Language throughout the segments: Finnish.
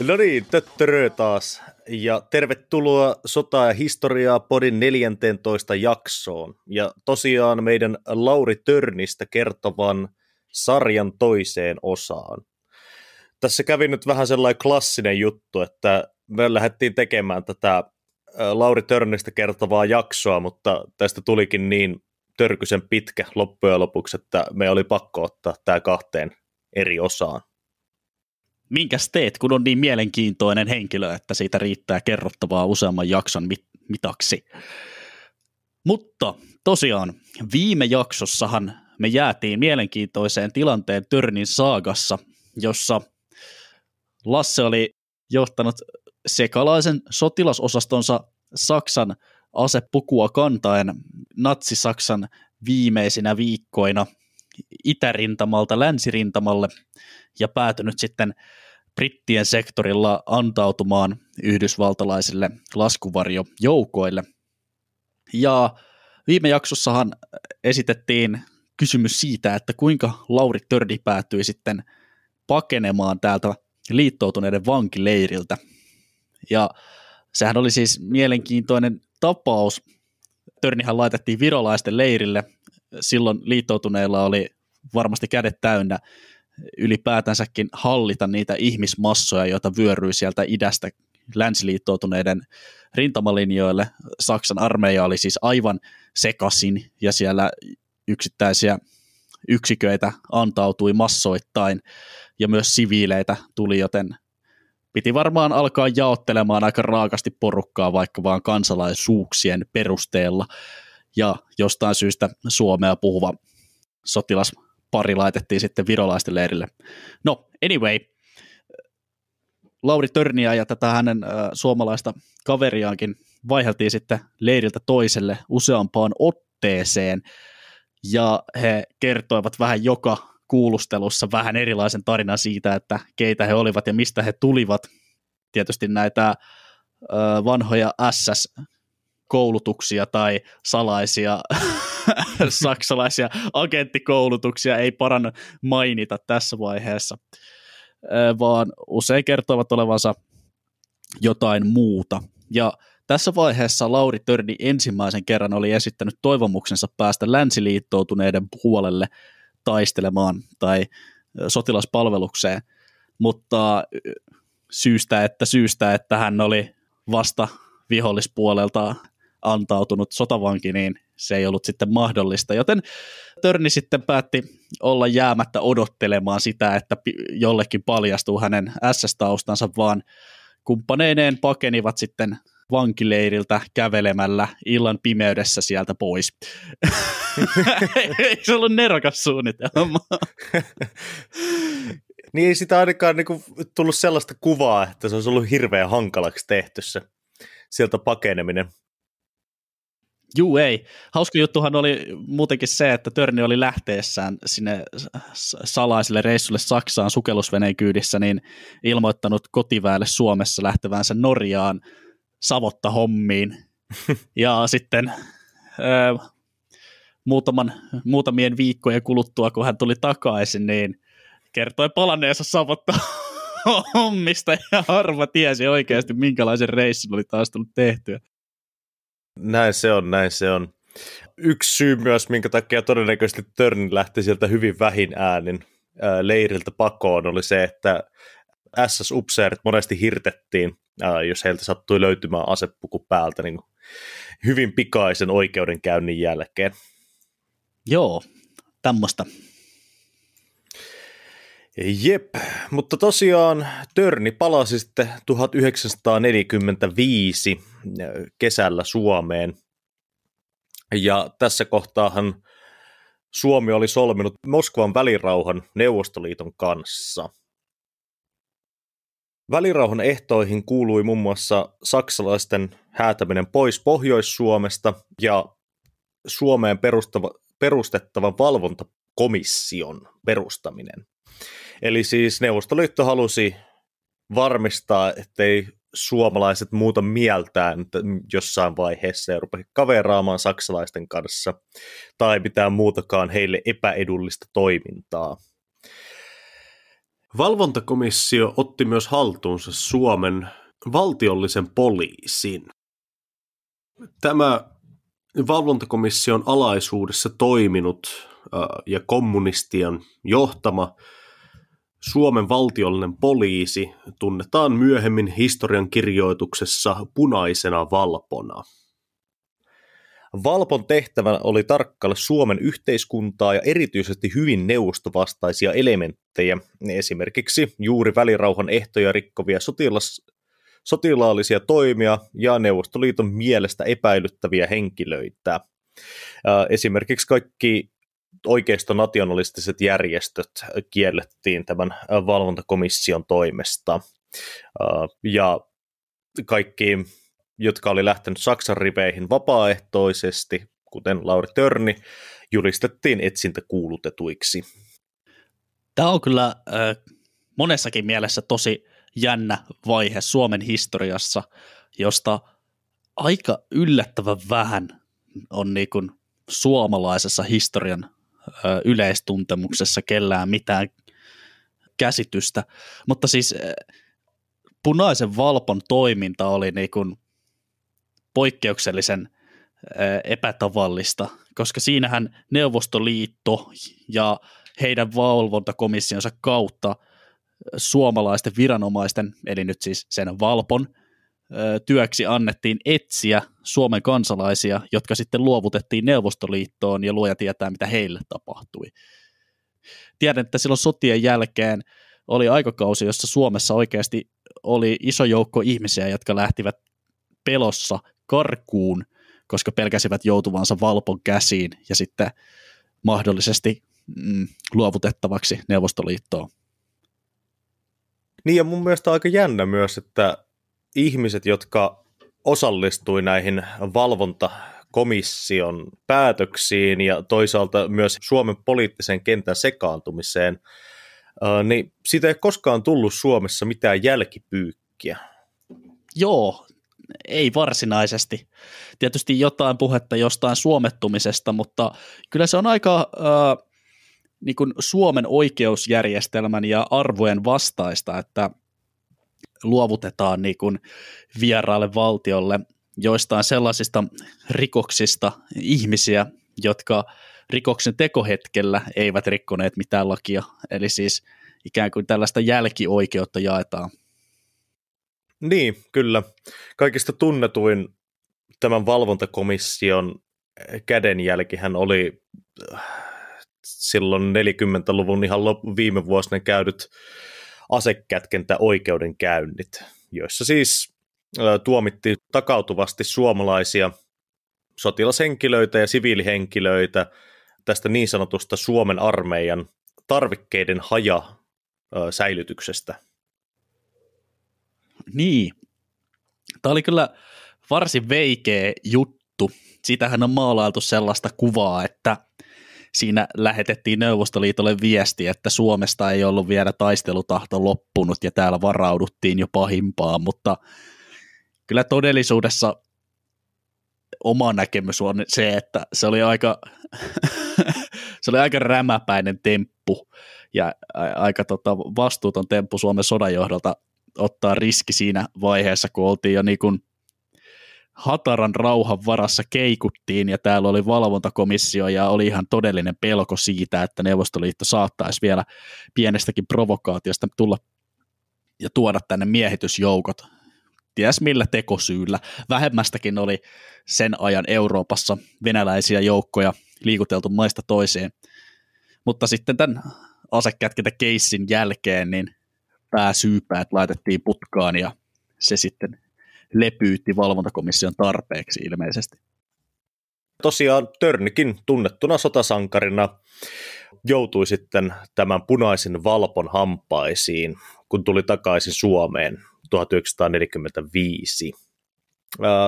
No niin, töttörö taas. Ja tervetuloa Sota ja historiaa podin 14 jaksoon. Ja tosiaan meidän Lauri Törnistä kertovan sarjan toiseen osaan. Tässä kävi nyt vähän sellainen klassinen juttu, että me lähdettiin tekemään tätä Lauri Törnistä kertovaa jaksoa, mutta tästä tulikin niin törkysen pitkä loppujen lopuksi, että me oli pakko ottaa tämä kahteen eri osaan. Minkäs teet, kun on niin mielenkiintoinen henkilö, että siitä riittää kerrottavaa useamman jakson mit- mitaksi? Mutta tosiaan viime jaksossahan me jäätiin mielenkiintoiseen tilanteen Törnin saagassa, jossa Lasse oli johtanut sekalaisen sotilasosastonsa Saksan asepukua kantaen Natsi-Saksan viimeisinä viikkoina – itärintamalta länsirintamalle ja päätynyt sitten brittien sektorilla antautumaan yhdysvaltalaisille laskuvarjojoukoille. Ja viime jaksossahan esitettiin kysymys siitä, että kuinka Lauri Tördi päätyi sitten pakenemaan täältä liittoutuneiden vankileiriltä. Ja sehän oli siis mielenkiintoinen tapaus. Törnihän laitettiin virolaisten leirille silloin liittoutuneilla oli varmasti kädet täynnä ylipäätänsäkin hallita niitä ihmismassoja, joita vyöryi sieltä idästä länsiliittoutuneiden rintamalinjoille. Saksan armeija oli siis aivan sekasin ja siellä yksittäisiä yksiköitä antautui massoittain ja myös siviileitä tuli, joten piti varmaan alkaa jaottelemaan aika raakasti porukkaa vaikka vaan kansalaisuuksien perusteella ja jostain syystä suomea puhuva pari laitettiin sitten virolaisten leirille. No, anyway, Lauri Törniä ja tätä hänen äh, suomalaista kaveriaankin vaiheltiin sitten leiriltä toiselle useampaan otteeseen, ja he kertoivat vähän joka kuulustelussa vähän erilaisen tarinan siitä, että keitä he olivat ja mistä he tulivat. Tietysti näitä äh, vanhoja SS koulutuksia tai salaisia saksalaisia agenttikoulutuksia ei paranna mainita tässä vaiheessa, vaan usein kertovat olevansa jotain muuta. Ja tässä vaiheessa Lauri Törni ensimmäisen kerran oli esittänyt toivomuksensa päästä länsiliittoutuneiden puolelle taistelemaan tai sotilaspalvelukseen, mutta syystä, että syystä, että hän oli vasta vihollispuolelta antautunut sotavanki, niin se ei ollut sitten mahdollista, joten Törni sitten päätti olla jäämättä odottelemaan sitä, että jollekin paljastuu hänen SS-taustansa, vaan kumppaneineen pakenivat sitten vankileiriltä kävelemällä illan pimeydessä sieltä pois. ei se ollut nerokas suunnitelma. niin ei sitä ainakaan niinku tullut sellaista kuvaa, että se olisi ollut hirveän hankalaksi tehty se sieltä pakeneminen. Juu, ei. Hauska juttuhan oli muutenkin se, että Törni oli lähteessään sinne salaiselle reissulle Saksaan sukellusveneen kyydissä, niin ilmoittanut kotiväelle Suomessa lähtevänsä Norjaan savotta hommiin. ja sitten ö, muutaman, muutamien viikkojen kuluttua, kun hän tuli takaisin, niin kertoi palanneensa savotta hommista ja harva tiesi oikeasti, minkälaisen reissun oli taas tullut tehtyä. Näin se on, näin se on. Yksi syy myös, minkä takia todennäköisesti Törn lähti sieltä hyvin vähin äänin äh, leiriltä pakoon, oli se, että SS-upseerit monesti hirtettiin, äh, jos heiltä sattui löytymään asepuku päältä niin hyvin pikaisen oikeudenkäynnin jälkeen. Joo, tämmöistä Jep, mutta tosiaan Törni palasi sitten 1945 kesällä Suomeen. Ja tässä kohtaahan Suomi oli solminut Moskovan välirauhan Neuvostoliiton kanssa. Välirauhan ehtoihin kuului muun muassa saksalaisten häätäminen pois Pohjois-Suomesta ja Suomeen perustava, perustettavan valvontakomission perustaminen. Eli siis Neuvostoliitto halusi varmistaa, ettei suomalaiset muuta mieltään että jossain vaiheessa ja rupesi kaveraamaan saksalaisten kanssa tai mitään muutakaan heille epäedullista toimintaa. Valvontakomissio otti myös haltuunsa Suomen valtiollisen poliisin. Tämä valvontakomission alaisuudessa toiminut äh, ja kommunistien johtama Suomen valtiollinen poliisi tunnetaan myöhemmin historian kirjoituksessa punaisena valpona. Valpon tehtävänä oli tarkkailla Suomen yhteiskuntaa ja erityisesti hyvin neuvostovastaisia elementtejä, esimerkiksi juuri välirauhan ehtoja rikkovia sotilas, sotilaallisia toimia ja Neuvostoliiton mielestä epäilyttäviä henkilöitä. Esimerkiksi kaikki oikeistonationalistiset järjestöt kiellettiin tämän valvontakomission toimesta. Ja kaikki, jotka oli lähtenyt Saksan riveihin vapaaehtoisesti, kuten Lauri Törni, julistettiin etsintäkuulutetuiksi. Tämä on kyllä äh, monessakin mielessä tosi jännä vaihe Suomen historiassa, josta aika yllättävän vähän on niin kuin suomalaisessa historian yleistuntemuksessa kellään mitään käsitystä, mutta siis punaisen valpon toiminta oli niin kuin poikkeuksellisen epätavallista, koska siinähän Neuvostoliitto ja heidän valvontakomissionsa kautta suomalaisten viranomaisten, eli nyt siis sen valpon, työksi annettiin etsiä Suomen kansalaisia, jotka sitten luovutettiin Neuvostoliittoon ja luoja tietää, mitä heille tapahtui. Tiedän, että silloin sotien jälkeen oli aikakausi, jossa Suomessa oikeasti oli iso joukko ihmisiä, jotka lähtivät pelossa karkuun, koska pelkäsivät joutuvansa valpon käsiin ja sitten mahdollisesti mm, luovutettavaksi Neuvostoliittoon. Niin ja mun mielestä aika jännä myös, että ihmiset, jotka osallistui näihin valvontakomission päätöksiin ja toisaalta myös Suomen poliittisen kentän sekaantumiseen, niin siitä ei koskaan tullut Suomessa mitään jälkipyykkiä. Joo, ei varsinaisesti. Tietysti jotain puhetta jostain suomettumisesta, mutta kyllä se on aika äh, niin kuin Suomen oikeusjärjestelmän ja arvojen vastaista, että – luovutetaan niin kuin vieraalle valtiolle joistain sellaisista rikoksista ihmisiä, jotka rikoksen tekohetkellä eivät rikkoneet mitään lakia. Eli siis ikään kuin tällaista jälkioikeutta jaetaan. Niin, kyllä. Kaikista tunnetuin tämän valvontakomission kädenjälkihän oli äh, silloin 40-luvun ihan lop- viime vuosina käydyt asekätkentä oikeudenkäynnit, joissa siis tuomittiin takautuvasti suomalaisia sotilashenkilöitä ja siviilihenkilöitä tästä niin sanotusta Suomen armeijan tarvikkeiden haja säilytyksestä. Niin. Tämä oli kyllä varsin veikeä juttu. Siitähän on maalailtu sellaista kuvaa, että – siinä lähetettiin Neuvostoliitolle viesti, että Suomesta ei ollut vielä taistelutahto loppunut ja täällä varauduttiin jo pahimpaan, mutta kyllä todellisuudessa oma näkemys on se, että se oli aika, se oli aika rämäpäinen temppu ja aika tota, vastuuton temppu Suomen sodanjohdolta ottaa riski siinä vaiheessa, kun oltiin jo niin kuin – hataran rauhan varassa keikuttiin ja täällä oli valvontakomissio ja oli ihan todellinen pelko siitä, että Neuvostoliitto saattaisi vielä pienestäkin provokaatiosta tulla ja tuoda tänne miehitysjoukot. Ties millä tekosyyllä. Vähemmästäkin oli sen ajan Euroopassa venäläisiä joukkoja liikuteltu maista toiseen. Mutta sitten tämän keissin jälkeen niin pääsyypäät laitettiin putkaan ja se sitten lepyytti valvontakomission tarpeeksi ilmeisesti. Tosiaan Törnikin tunnettuna sotasankarina joutui sitten tämän punaisen valpon hampaisiin, kun tuli takaisin Suomeen 1945.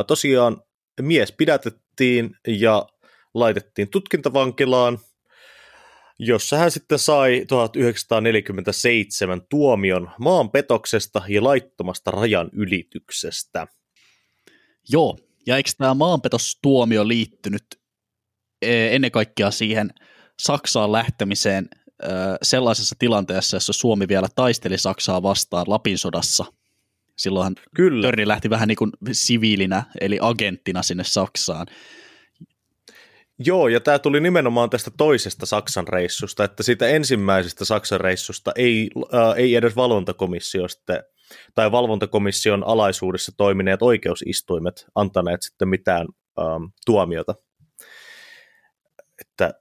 tosiaan mies pidätettiin ja laitettiin tutkintavankilaan – jossa hän sitten sai 1947 tuomion maanpetoksesta ja laittomasta rajan ylityksestä. Joo, ja eikö tämä maanpetostuomio liittynyt e, ennen kaikkea siihen Saksaan lähtemiseen sellaisessa tilanteessa, jossa Suomi vielä taisteli Saksaa vastaan Lapin sodassa. Silloinhan Kyllä. Törni lähti vähän niin kuin siviilinä, eli agenttina sinne Saksaan. Joo, ja tämä tuli nimenomaan tästä toisesta Saksan reissusta, että siitä ensimmäisestä Saksan reissusta ei, äh, ei edes valvontakomissio sitten, tai valvontakomission alaisuudessa toimineet oikeusistuimet antaneet sitten mitään ähm, tuomiota. Että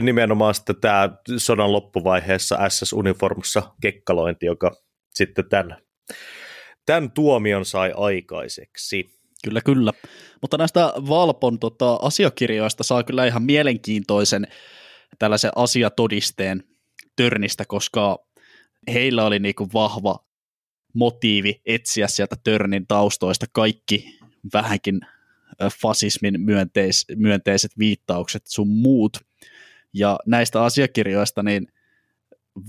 nimenomaan sitten tämä sodan loppuvaiheessa SS-uniformussa kekkalointi, joka sitten tämän, tämän tuomion sai aikaiseksi. Kyllä, kyllä. Mutta näistä Valpon tota, asiakirjoista saa kyllä ihan mielenkiintoisen tällaisen asiatodisteen Törnistä, koska heillä oli niin vahva motiivi etsiä sieltä Törnin taustoista kaikki vähänkin fasismin myönteis, myönteiset viittaukset sun muut. Ja näistä asiakirjoista niin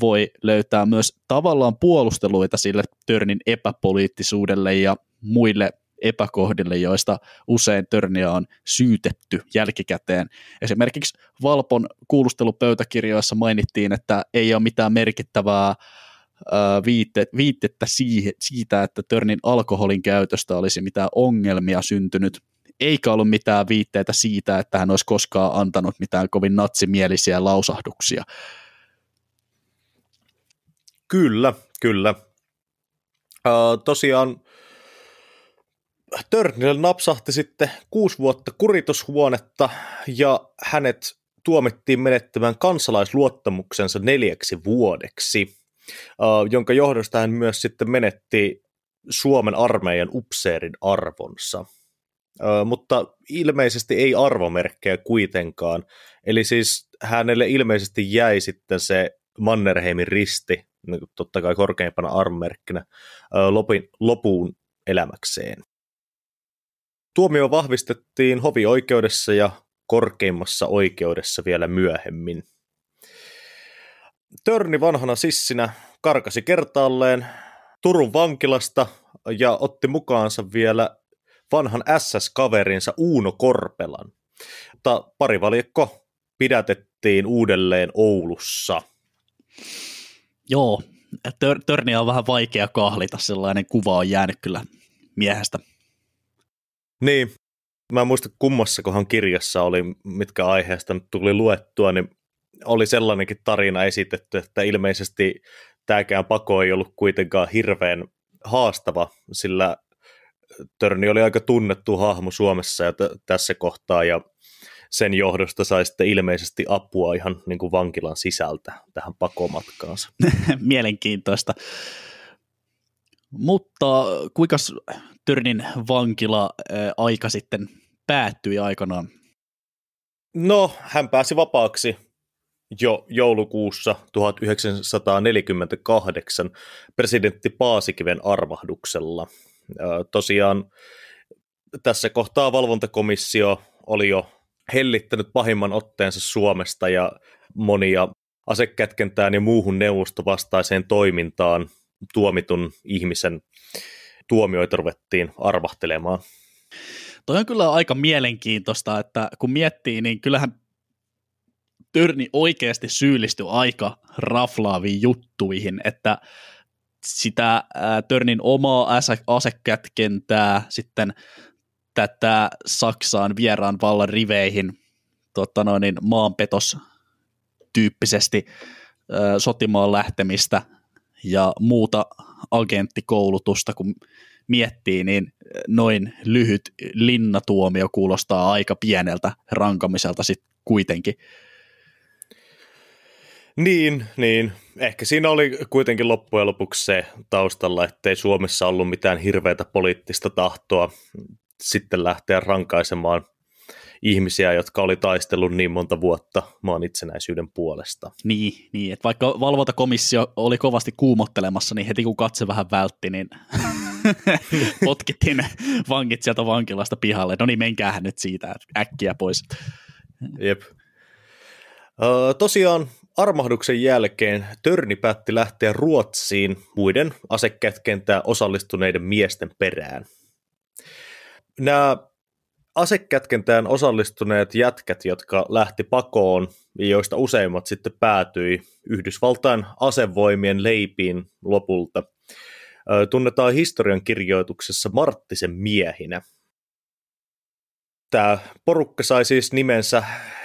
voi löytää myös tavallaan puolusteluita sille Törnin epäpoliittisuudelle ja muille – epäkohdille, joista usein Törniä on syytetty jälkikäteen. Esimerkiksi Valpon kuulustelupöytäkirjoissa mainittiin, että ei ole mitään merkittävää Viitte, viittettä siitä, että Törnin alkoholin käytöstä olisi mitään ongelmia syntynyt, eikä ollut mitään viitteitä siitä, että hän olisi koskaan antanut mitään kovin natsimielisiä lausahduksia. Kyllä, kyllä. Äh, tosiaan Törnille napsahti sitten kuusi vuotta kuritushuonetta ja hänet tuomittiin menettämään kansalaisluottamuksensa neljäksi vuodeksi, jonka johdosta hän myös sitten menetti Suomen armeijan upseerin arvonsa. Mutta ilmeisesti ei arvomerkkejä kuitenkaan, eli siis hänelle ilmeisesti jäi sitten se Mannerheimin risti, niin totta kai korkeimpana arvomerkkinä, lopin, lopuun elämäkseen. Tuomio vahvistettiin hovioikeudessa ja korkeimmassa oikeudessa vielä myöhemmin. Törni vanhana sissinä karkasi kertaalleen Turun vankilasta ja otti mukaansa vielä vanhan SS-kaverinsa Uuno Korpelan. Mutta parivalikko pidätettiin uudelleen Oulussa. Joo, tör- Törniä on vähän vaikea kahlita, sellainen kuva on jäänyt kyllä miehestä – niin, mä en muista kummassakohan kirjassa oli, mitkä aiheesta nyt tuli luettua, niin oli sellainenkin tarina esitetty, että ilmeisesti tämäkään pako ei ollut kuitenkaan hirveän haastava, sillä Törni oli aika tunnettu hahmo Suomessa ja t- tässä kohtaa, ja sen johdosta sai sitten ilmeisesti apua ihan niin kuin vankilan sisältä tähän pakomatkaansa. Mielenkiintoista. Mutta kuinka Tyrnin vankila-aika sitten päättyi aikanaan? No, hän pääsi vapaaksi jo joulukuussa 1948 presidentti Paasikiven armahduksella. Tosiaan tässä kohtaa valvontakomissio oli jo hellittänyt pahimman otteensa Suomesta ja monia asekätkentään ja muuhun neuvostovastaiseen toimintaan tuomitun ihmisen tuomioita ruvettiin arvahtelemaan. Toi on kyllä aika mielenkiintoista, että kun miettii, niin kyllähän Tyrni oikeasti syyllistyi aika raflaaviin juttuihin, että sitä Törnin omaa asekätkentää, sitten tätä Saksaan vieraan vallan riveihin totta noin, niin maanpetos tyyppisesti sotimaan lähtemistä ja muuta agenttikoulutusta, kun miettii, niin noin lyhyt linnatuomio kuulostaa aika pieneltä rankamiselta sitten kuitenkin. Niin, niin. Ehkä siinä oli kuitenkin loppujen lopuksi se taustalla, ettei Suomessa ollut mitään hirveätä poliittista tahtoa sitten lähteä rankaisemaan ihmisiä, jotka oli taistellut niin monta vuotta maan itsenäisyyden puolesta. Niin, niin että vaikka valvontakomissio oli kovasti kuumottelemassa, niin heti kun katse vähän vältti, niin potkittiin vankit sieltä vankilasta pihalle. No niin, menkäähän nyt siitä äkkiä pois. Jep. Ö, tosiaan armahduksen jälkeen Törni päätti lähteä Ruotsiin muiden asekätkentää osallistuneiden miesten perään. Nämä asekätkentään osallistuneet jätkät, jotka lähti pakoon, joista useimmat sitten päätyi Yhdysvaltain asevoimien leipiin lopulta, tunnetaan historian kirjoituksessa Marttisen miehinä. Tämä porukka sai siis nimensä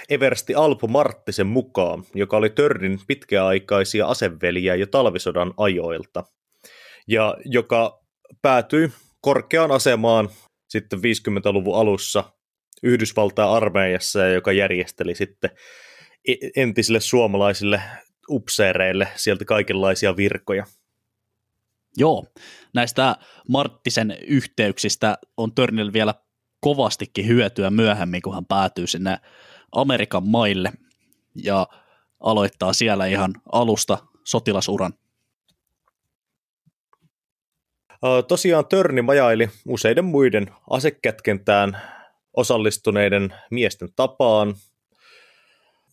Eversti Alpo Marttisen mukaan, joka oli Törnin pitkäaikaisia aseveliä jo talvisodan ajoilta, ja joka päätyi korkeaan asemaan sitten 50-luvun alussa Yhdysvaltain armeijassa, joka järjesteli sitten e- entisille suomalaisille upseereille sieltä kaikenlaisia virkoja. Joo, näistä Marttisen yhteyksistä on Törnil vielä kovastikin hyötyä myöhemmin, kun hän päätyy sinne Amerikan maille ja aloittaa siellä ihan alusta sotilasuran. Tosiaan Törni majaili useiden muiden asekätkentään osallistuneiden miesten tapaan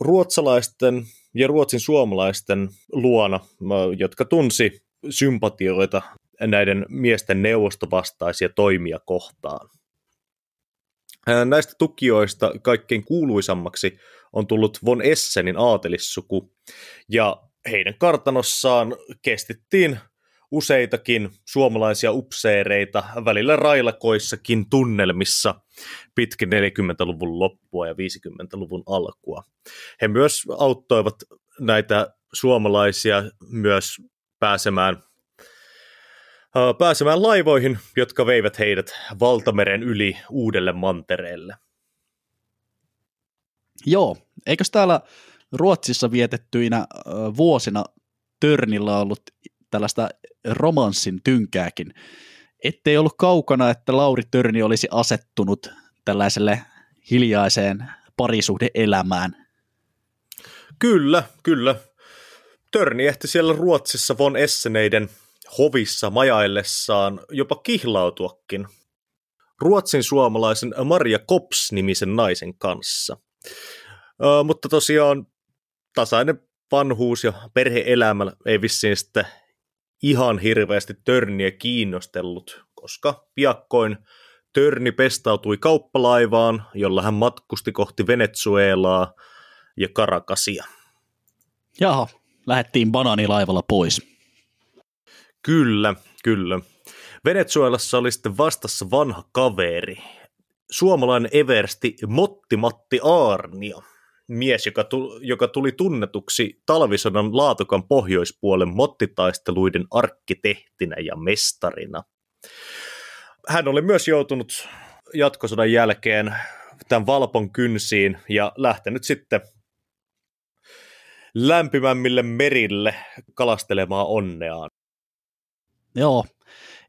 ruotsalaisten ja ruotsin suomalaisten luona, jotka tunsi sympatioita näiden miesten neuvostovastaisia toimia kohtaan. Näistä tukijoista kaikkein kuuluisammaksi on tullut von Essenin aatelissuku, ja heidän kartanossaan kestittiin useitakin suomalaisia upseereita välillä railakoissakin tunnelmissa pitkin 40-luvun loppua ja 50-luvun alkua. He myös auttoivat näitä suomalaisia myös pääsemään pääsemään laivoihin, jotka veivät heidät valtameren yli uudelle mantereelle. Joo, eikös täällä Ruotsissa vietettyinä vuosina Törnillä ollut tällaista romanssin tynkääkin. Ettei ollut kaukana, että Lauri Törni olisi asettunut tällaiselle hiljaiseen parisuhdeelämään. Kyllä, kyllä. Törni ehti siellä Ruotsissa von Esseneiden hovissa majaillessaan jopa kihlautuakin ruotsin suomalaisen Maria Kops-nimisen naisen kanssa. Ö, mutta tosiaan tasainen vanhuus ja perheelämä ei vissiin sitten ihan hirveästi törniä kiinnostellut, koska piakkoin törni pestautui kauppalaivaan, jolla hän matkusti kohti Venezuelaa ja Karakasia. Jaha, lähettiin banaanilaivalla pois. Kyllä, kyllä. Venezuelassa oli sitten vastassa vanha kaveri, suomalainen eversti Motti Matti Aarnio – mies, joka, tu, joka tuli tunnetuksi talvisodan laatukan pohjoispuolen mottitaisteluiden arkkitehtinä ja mestarina. Hän oli myös joutunut jatkosodan jälkeen tämän Valpon kynsiin ja lähtenyt sitten lämpimämmille merille kalastelemaan onneaan. Joo,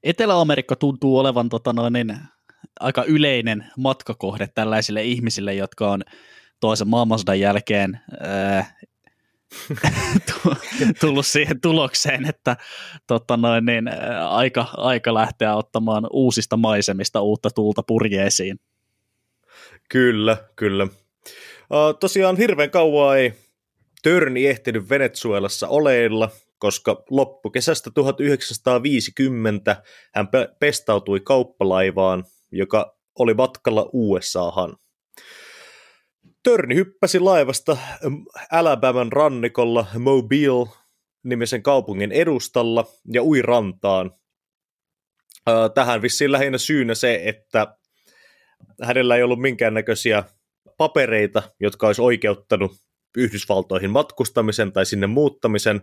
Etelä-Amerikka tuntuu olevan tota noin, aika yleinen matkakohde tällaisille ihmisille, jotka on toisen maailmansodan jälkeen tullut siihen tulokseen, että totta noin, niin, aika, aika lähteä ottamaan uusista maisemista uutta tuulta purjeisiin. Kyllä, kyllä. tosiaan hirveän kauan ei törni ehtinyt Venezuelassa oleilla, koska loppukesästä 1950 hän pestautui kauppalaivaan, joka oli matkalla USAhan. Törni hyppäsi laivasta Alabaman rannikolla Mobile nimisen kaupungin edustalla ja ui rantaan. Tähän vissiin lähinnä syynä se, että hänellä ei ollut minkäännäköisiä papereita, jotka olisi oikeuttanut Yhdysvaltoihin matkustamisen tai sinne muuttamisen.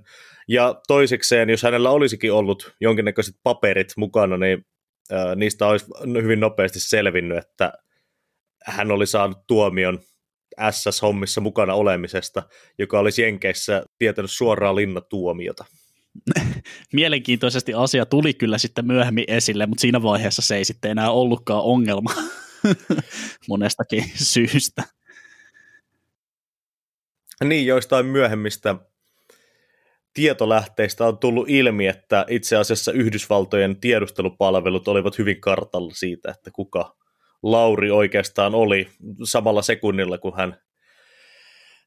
Ja toisekseen, jos hänellä olisikin ollut jonkinnäköiset paperit mukana, niin niistä olisi hyvin nopeasti selvinnyt, että hän oli saanut tuomion SS-hommissa mukana olemisesta, joka olisi Jenkeissä tietänyt suoraan linnatuomiota. Mielenkiintoisesti asia tuli kyllä sitten myöhemmin esille, mutta siinä vaiheessa se ei sitten enää ollutkaan ongelma monestakin syystä. Niin, joistain myöhemmistä tietolähteistä on tullut ilmi, että itse asiassa Yhdysvaltojen tiedustelupalvelut olivat hyvin kartalla siitä, että kuka Lauri oikeastaan oli samalla sekunnilla, kun hän,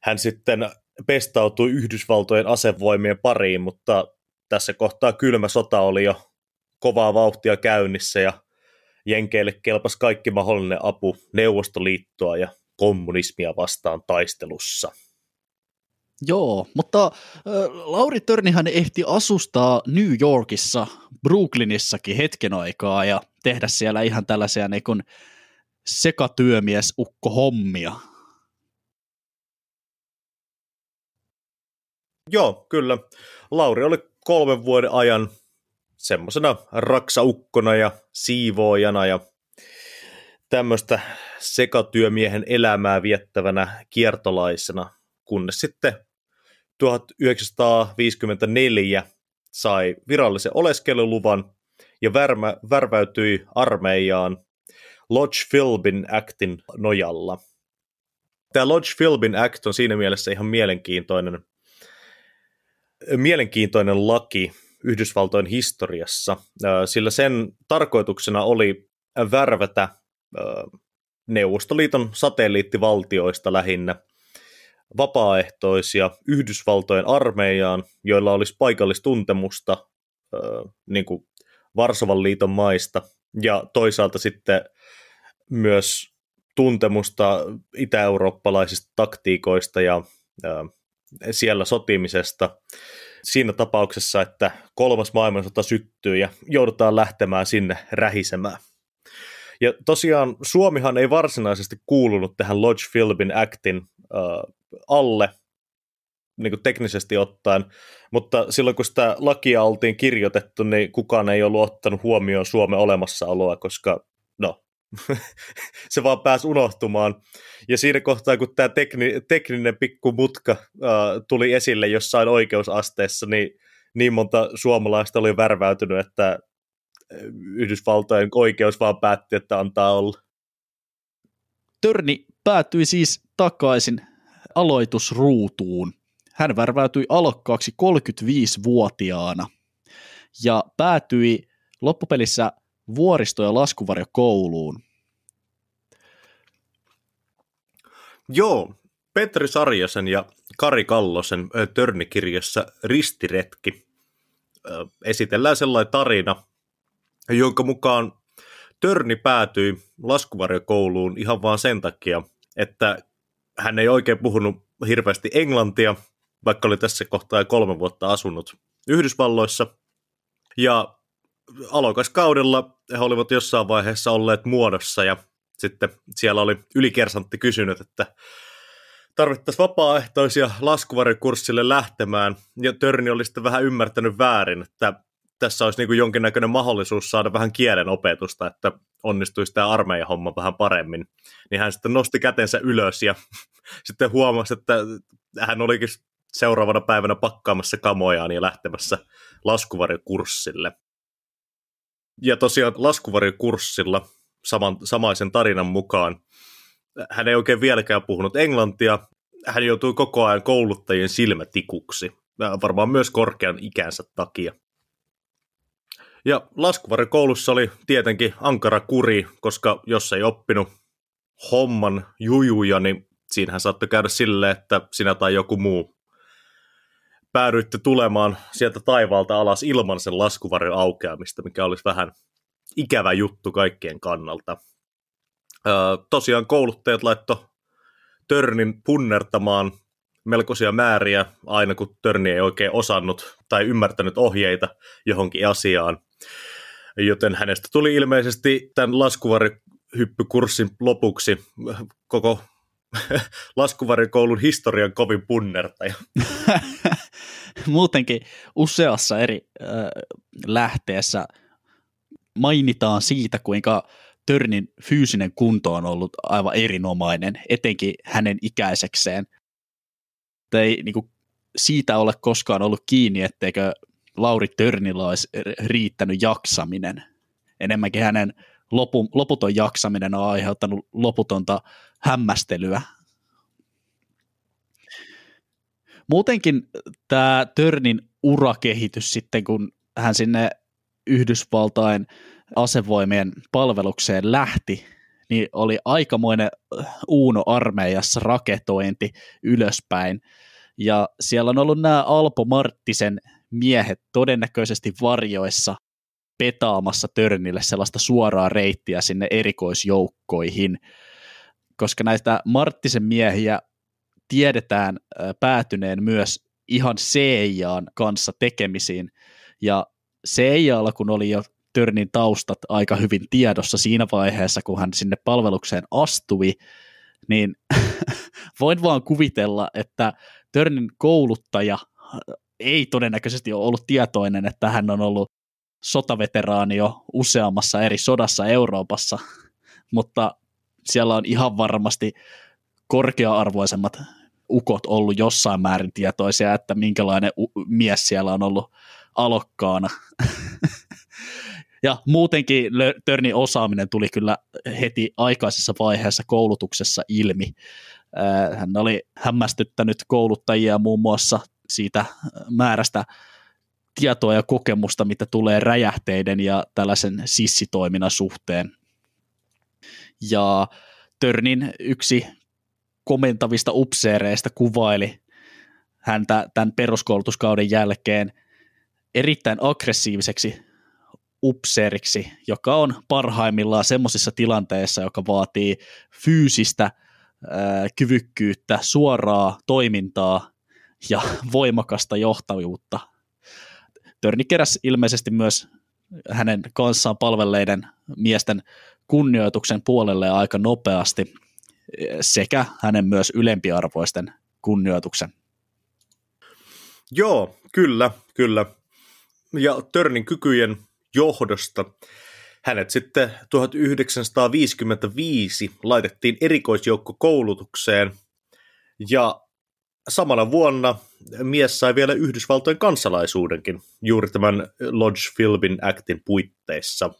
hän sitten pestautui Yhdysvaltojen asevoimien pariin, mutta tässä kohtaa kylmä sota oli jo kovaa vauhtia käynnissä ja Jenkeille kelpas kaikki mahdollinen apu Neuvostoliittoa ja kommunismia vastaan taistelussa. Joo, mutta ä, Lauri Törnihän ehti asustaa New Yorkissa, Brooklynissakin hetken aikaa ja tehdä siellä ihan tällaisia niin kun, sekatyömies ukko hommia. Joo, kyllä. Lauri oli kolmen vuoden ajan semmoisena raksaukkona ja siivoojana ja tämmöistä sekatyömiehen elämää viettävänä kiertolaisena, kunnes sitten 1954 sai virallisen oleskeluluvan ja värmä, värväytyi armeijaan Lodge-Philbin actin nojalla. Tämä Lodge-Philbin act on siinä mielessä ihan mielenkiintoinen, mielenkiintoinen laki Yhdysvaltojen historiassa, sillä sen tarkoituksena oli värvätä Neuvostoliiton satelliittivaltioista lähinnä vapaaehtoisia Yhdysvaltojen armeijaan, joilla olisi paikallistuntemusta niin kuin Varsovan liiton maista ja toisaalta sitten myös tuntemusta itä-eurooppalaisista taktiikoista ja siellä sotimisesta siinä tapauksessa, että kolmas maailmansota syttyy ja joudutaan lähtemään sinne rähisemään. Ja tosiaan Suomihan ei varsinaisesti kuulunut tähän Lodge-Philbin Actin äh, alle, niin kuin teknisesti ottaen, mutta silloin kun sitä lakia oltiin kirjoitettu, niin kukaan ei ollut ottanut huomioon Suomen olemassaoloa, koska no, se vaan pääsi unohtumaan. Ja siinä kohtaa, kun tämä tekni, tekninen pikku mutka uh, tuli esille jossain oikeusasteessa, niin niin monta suomalaista oli värväytynyt, että Yhdysvaltojen oikeus vaan päätti, että antaa olla. Törni päätyi siis takaisin aloitusruutuun. Hän värväytyi alokkaaksi 35-vuotiaana ja päätyi loppupelissä – vuoristo- ja laskuvarjo kouluun. Joo, Petri Sarjasen ja Kari Kallosen törnikirjassa Ristiretki esitellään sellainen tarina, jonka mukaan Törni päätyi laskuvarjokouluun ihan vaan sen takia, että hän ei oikein puhunut hirveästi englantia, vaikka oli tässä kohtaa kolme vuotta asunut Yhdysvalloissa. Ja kaudella he olivat jossain vaiheessa olleet muodossa ja sitten siellä oli ylikersantti kysynyt, että tarvittaisiin vapaaehtoisia laskuvarjokurssille lähtemään ja Törni oli sitten vähän ymmärtänyt väärin, että tässä olisi niin jonkinnäköinen mahdollisuus saada vähän kielen opetusta, että onnistuisi tämä armeijan homma vähän paremmin. Niin hän sitten nosti kätensä ylös ja sitten huomasi, että hän olikin seuraavana päivänä pakkaamassa kamojaan ja lähtemässä laskuvarjokurssille. Ja tosiaan laskuvarjokurssilla saman, samaisen tarinan mukaan hän ei oikein vieläkään puhunut englantia. Hän joutui koko ajan kouluttajien silmätikuksi, äh, varmaan myös korkean ikänsä takia. Ja laskuvarjokoulussa oli tietenkin ankara kuri, koska jos ei oppinut homman jujuja, niin siinähän saattoi käydä silleen, että sinä tai joku muu päädyitte tulemaan sieltä taivaalta alas ilman sen laskuvarjon aukeamista, mikä olisi vähän ikävä juttu kaikkien kannalta. tosiaan kouluttajat laitto Törnin punnertamaan melkoisia määriä, aina kun Törni ei oikein osannut tai ymmärtänyt ohjeita johonkin asiaan. Joten hänestä tuli ilmeisesti tämän laskuvarihyppykurssin lopuksi koko laskuvarikoulun historian kovin punnertaja. muutenkin useassa eri äh, lähteessä mainitaan siitä, kuinka Törnin fyysinen kunto on ollut aivan erinomainen, etenkin hänen ikäisekseen. ei niin kuin, siitä ole koskaan ollut kiinni, etteikö Lauri Törnillä olisi riittänyt jaksaminen. Enemmänkin hänen lopu, loputon jaksaminen on aiheuttanut loputonta hämmästelyä Muutenkin äh, tämä Törnin urakehitys sitten, kun hän sinne Yhdysvaltain asevoimien palvelukseen lähti, niin oli aikamoinen äh, Uuno armeijassa raketointi ylöspäin. Ja siellä on ollut nämä Alpo Marttisen miehet todennäköisesti varjoissa petaamassa Törnille sellaista suoraa reittiä sinne erikoisjoukkoihin, koska näistä Marttisen miehiä tiedetään päätyneen myös ihan seijaan kanssa tekemisiin. Ja CIAlla, kun oli jo Törnin taustat aika hyvin tiedossa siinä vaiheessa, kun hän sinne palvelukseen astui, niin voin vaan kuvitella, että Törnin kouluttaja ei todennäköisesti ole ollut tietoinen, että hän on ollut sotaveteraani jo useammassa eri sodassa Euroopassa, mutta siellä on ihan varmasti korkea-arvoisemmat ukot ollut jossain määrin tietoisia, että minkälainen u- mies siellä on ollut alokkaana. ja muutenkin Törnin osaaminen tuli kyllä heti aikaisessa vaiheessa koulutuksessa ilmi. Äh, hän oli hämmästyttänyt kouluttajia muun muassa siitä äh, määrästä tietoa ja kokemusta, mitä tulee räjähteiden ja tällaisen sissitoiminnan suhteen. Ja Törnin yksi komentavista upseereista kuvaili häntä tämän peruskoulutuskauden jälkeen erittäin aggressiiviseksi upseeriksi, joka on parhaimmillaan semmoisissa tilanteissa, joka vaatii fyysistä äh, kyvykkyyttä, suoraa toimintaa ja voimakasta johtajuutta. Törni keräs ilmeisesti myös hänen kanssaan palvelleiden miesten kunnioituksen puolelle aika nopeasti – sekä hänen myös ylempiarvoisten kunnioituksen. Joo, kyllä, kyllä. Ja Törnin kykyjen johdosta hänet sitten 1955 laitettiin erikoisjoukkokoulutukseen ja samana vuonna mies sai vielä Yhdysvaltojen kansalaisuudenkin juuri tämän Lodge-Philbin Actin puitteissa,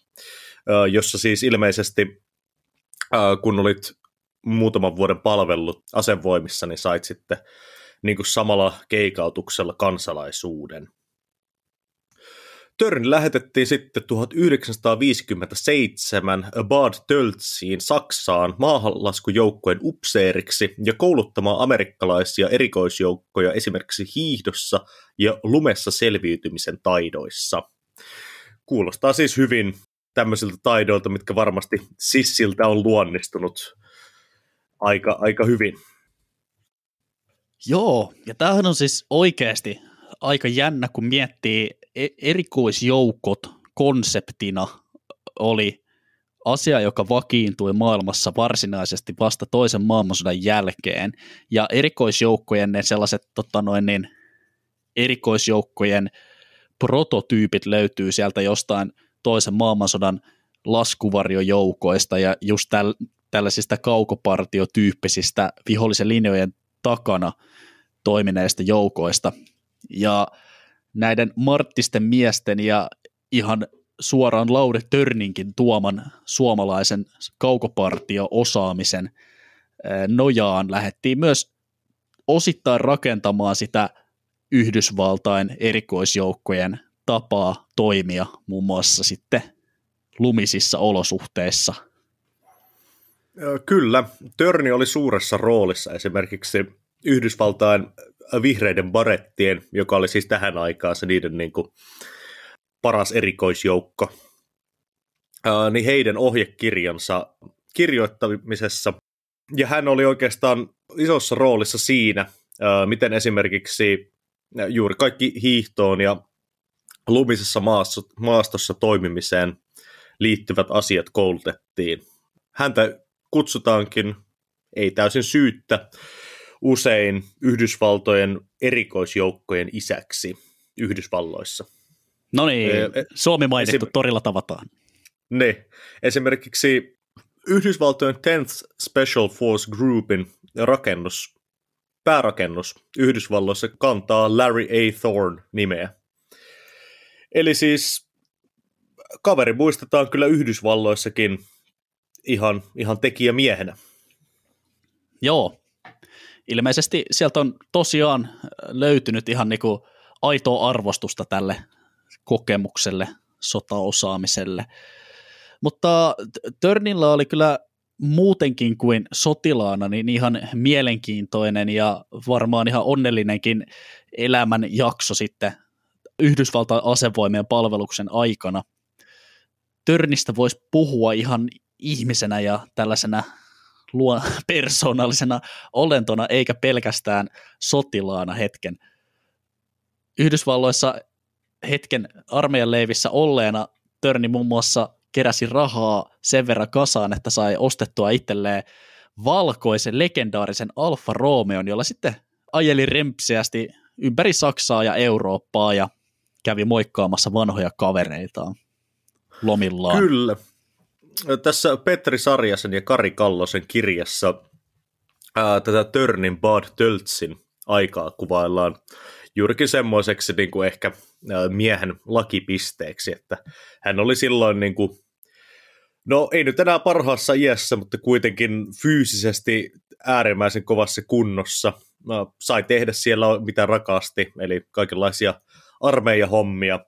jossa siis ilmeisesti kun olit muutaman vuoden palvellut asevoimissa, niin sait sitten niin kuin samalla keikautuksella kansalaisuuden. Törn lähetettiin sitten 1957 Bad Töltsiin Saksaan maahanlaskujoukkojen upseeriksi ja kouluttamaan amerikkalaisia erikoisjoukkoja esimerkiksi hiihdossa ja lumessa selviytymisen taidoissa. Kuulostaa siis hyvin tämmöisiltä taidoilta, mitkä varmasti sissiltä on luonnistunut aika, aika hyvin. Joo, ja tämähän on siis oikeasti aika jännä, kun miettii e-, erikoisjoukot konseptina oli asia, joka vakiintui maailmassa varsinaisesti vasta toisen maailmansodan jälkeen, ja erikoisjoukkojen ne sellaiset tota noin, niin, erikoisjoukkojen prototyypit löytyy sieltä jostain toisen maailmansodan laskuvarjojoukoista, ja just tällaisista kaukopartiotyyppisistä vihollisen linjojen takana toimineista joukoista. Ja näiden marttisten miesten ja ihan suoraan Laude Törninkin tuoman suomalaisen kaukopartio-osaamisen nojaan lähdettiin myös osittain rakentamaan sitä Yhdysvaltain erikoisjoukkojen tapaa toimia muun muassa sitten lumisissa olosuhteissa – Kyllä, Törni oli suuressa roolissa esimerkiksi Yhdysvaltain vihreiden barettien, joka oli siis tähän aikaan se niiden niin kuin paras erikoisjoukko, niin heidän ohjekirjansa kirjoittamisessa. Ja hän oli oikeastaan isossa roolissa siinä, miten esimerkiksi juuri kaikki hiihtoon ja lumisessa maastossa toimimiseen liittyvät asiat koulutettiin. Häntä kutsutaankin, ei täysin syyttä, usein Yhdysvaltojen erikoisjoukkojen isäksi Yhdysvalloissa. No niin, Suomi mainittu, esim- torilla tavataan. Niin, esimerkiksi Yhdysvaltojen 10th Special Force Groupin rakennus, päärakennus Yhdysvalloissa kantaa Larry A. Thorne nimeä. Eli siis kaveri muistetaan kyllä Yhdysvalloissakin ihan, ihan tekijämiehenä. Joo, ilmeisesti sieltä on tosiaan äh, löytynyt ihan niin kuin aitoa arvostusta tälle kokemukselle, sotaosaamiselle. Mutta äh, Törnillä oli kyllä muutenkin kuin sotilaana niin, niin ihan mielenkiintoinen ja varmaan ihan onnellinenkin elämän jakso sitten Yhdysvaltain asevoimien palveluksen aikana. Törnistä voisi puhua ihan ihmisenä ja tällaisena luo, persoonallisena olentona, eikä pelkästään sotilaana hetken. Yhdysvalloissa hetken armeijan leivissä olleena Törni muun muassa keräsi rahaa sen verran kasaan, että sai ostettua itselleen valkoisen legendaarisen Alfa Romeon, jolla sitten ajeli rempseästi ympäri Saksaa ja Eurooppaa ja kävi moikkaamassa vanhoja kavereitaan lomillaan. Kyllä, tässä Petri Sarjasen ja Kari Kallosen kirjassa ää, tätä Törnin Bad Töltsin aikaa kuvaillaan juurikin semmoiseksi niin kuin ehkä ää, miehen lakipisteeksi, että hän oli silloin niin kuin, no ei nyt enää parhaassa iässä, mutta kuitenkin fyysisesti äärimmäisen kovassa kunnossa. Ää, sai tehdä siellä mitä rakasti, eli kaikenlaisia armeijahommia,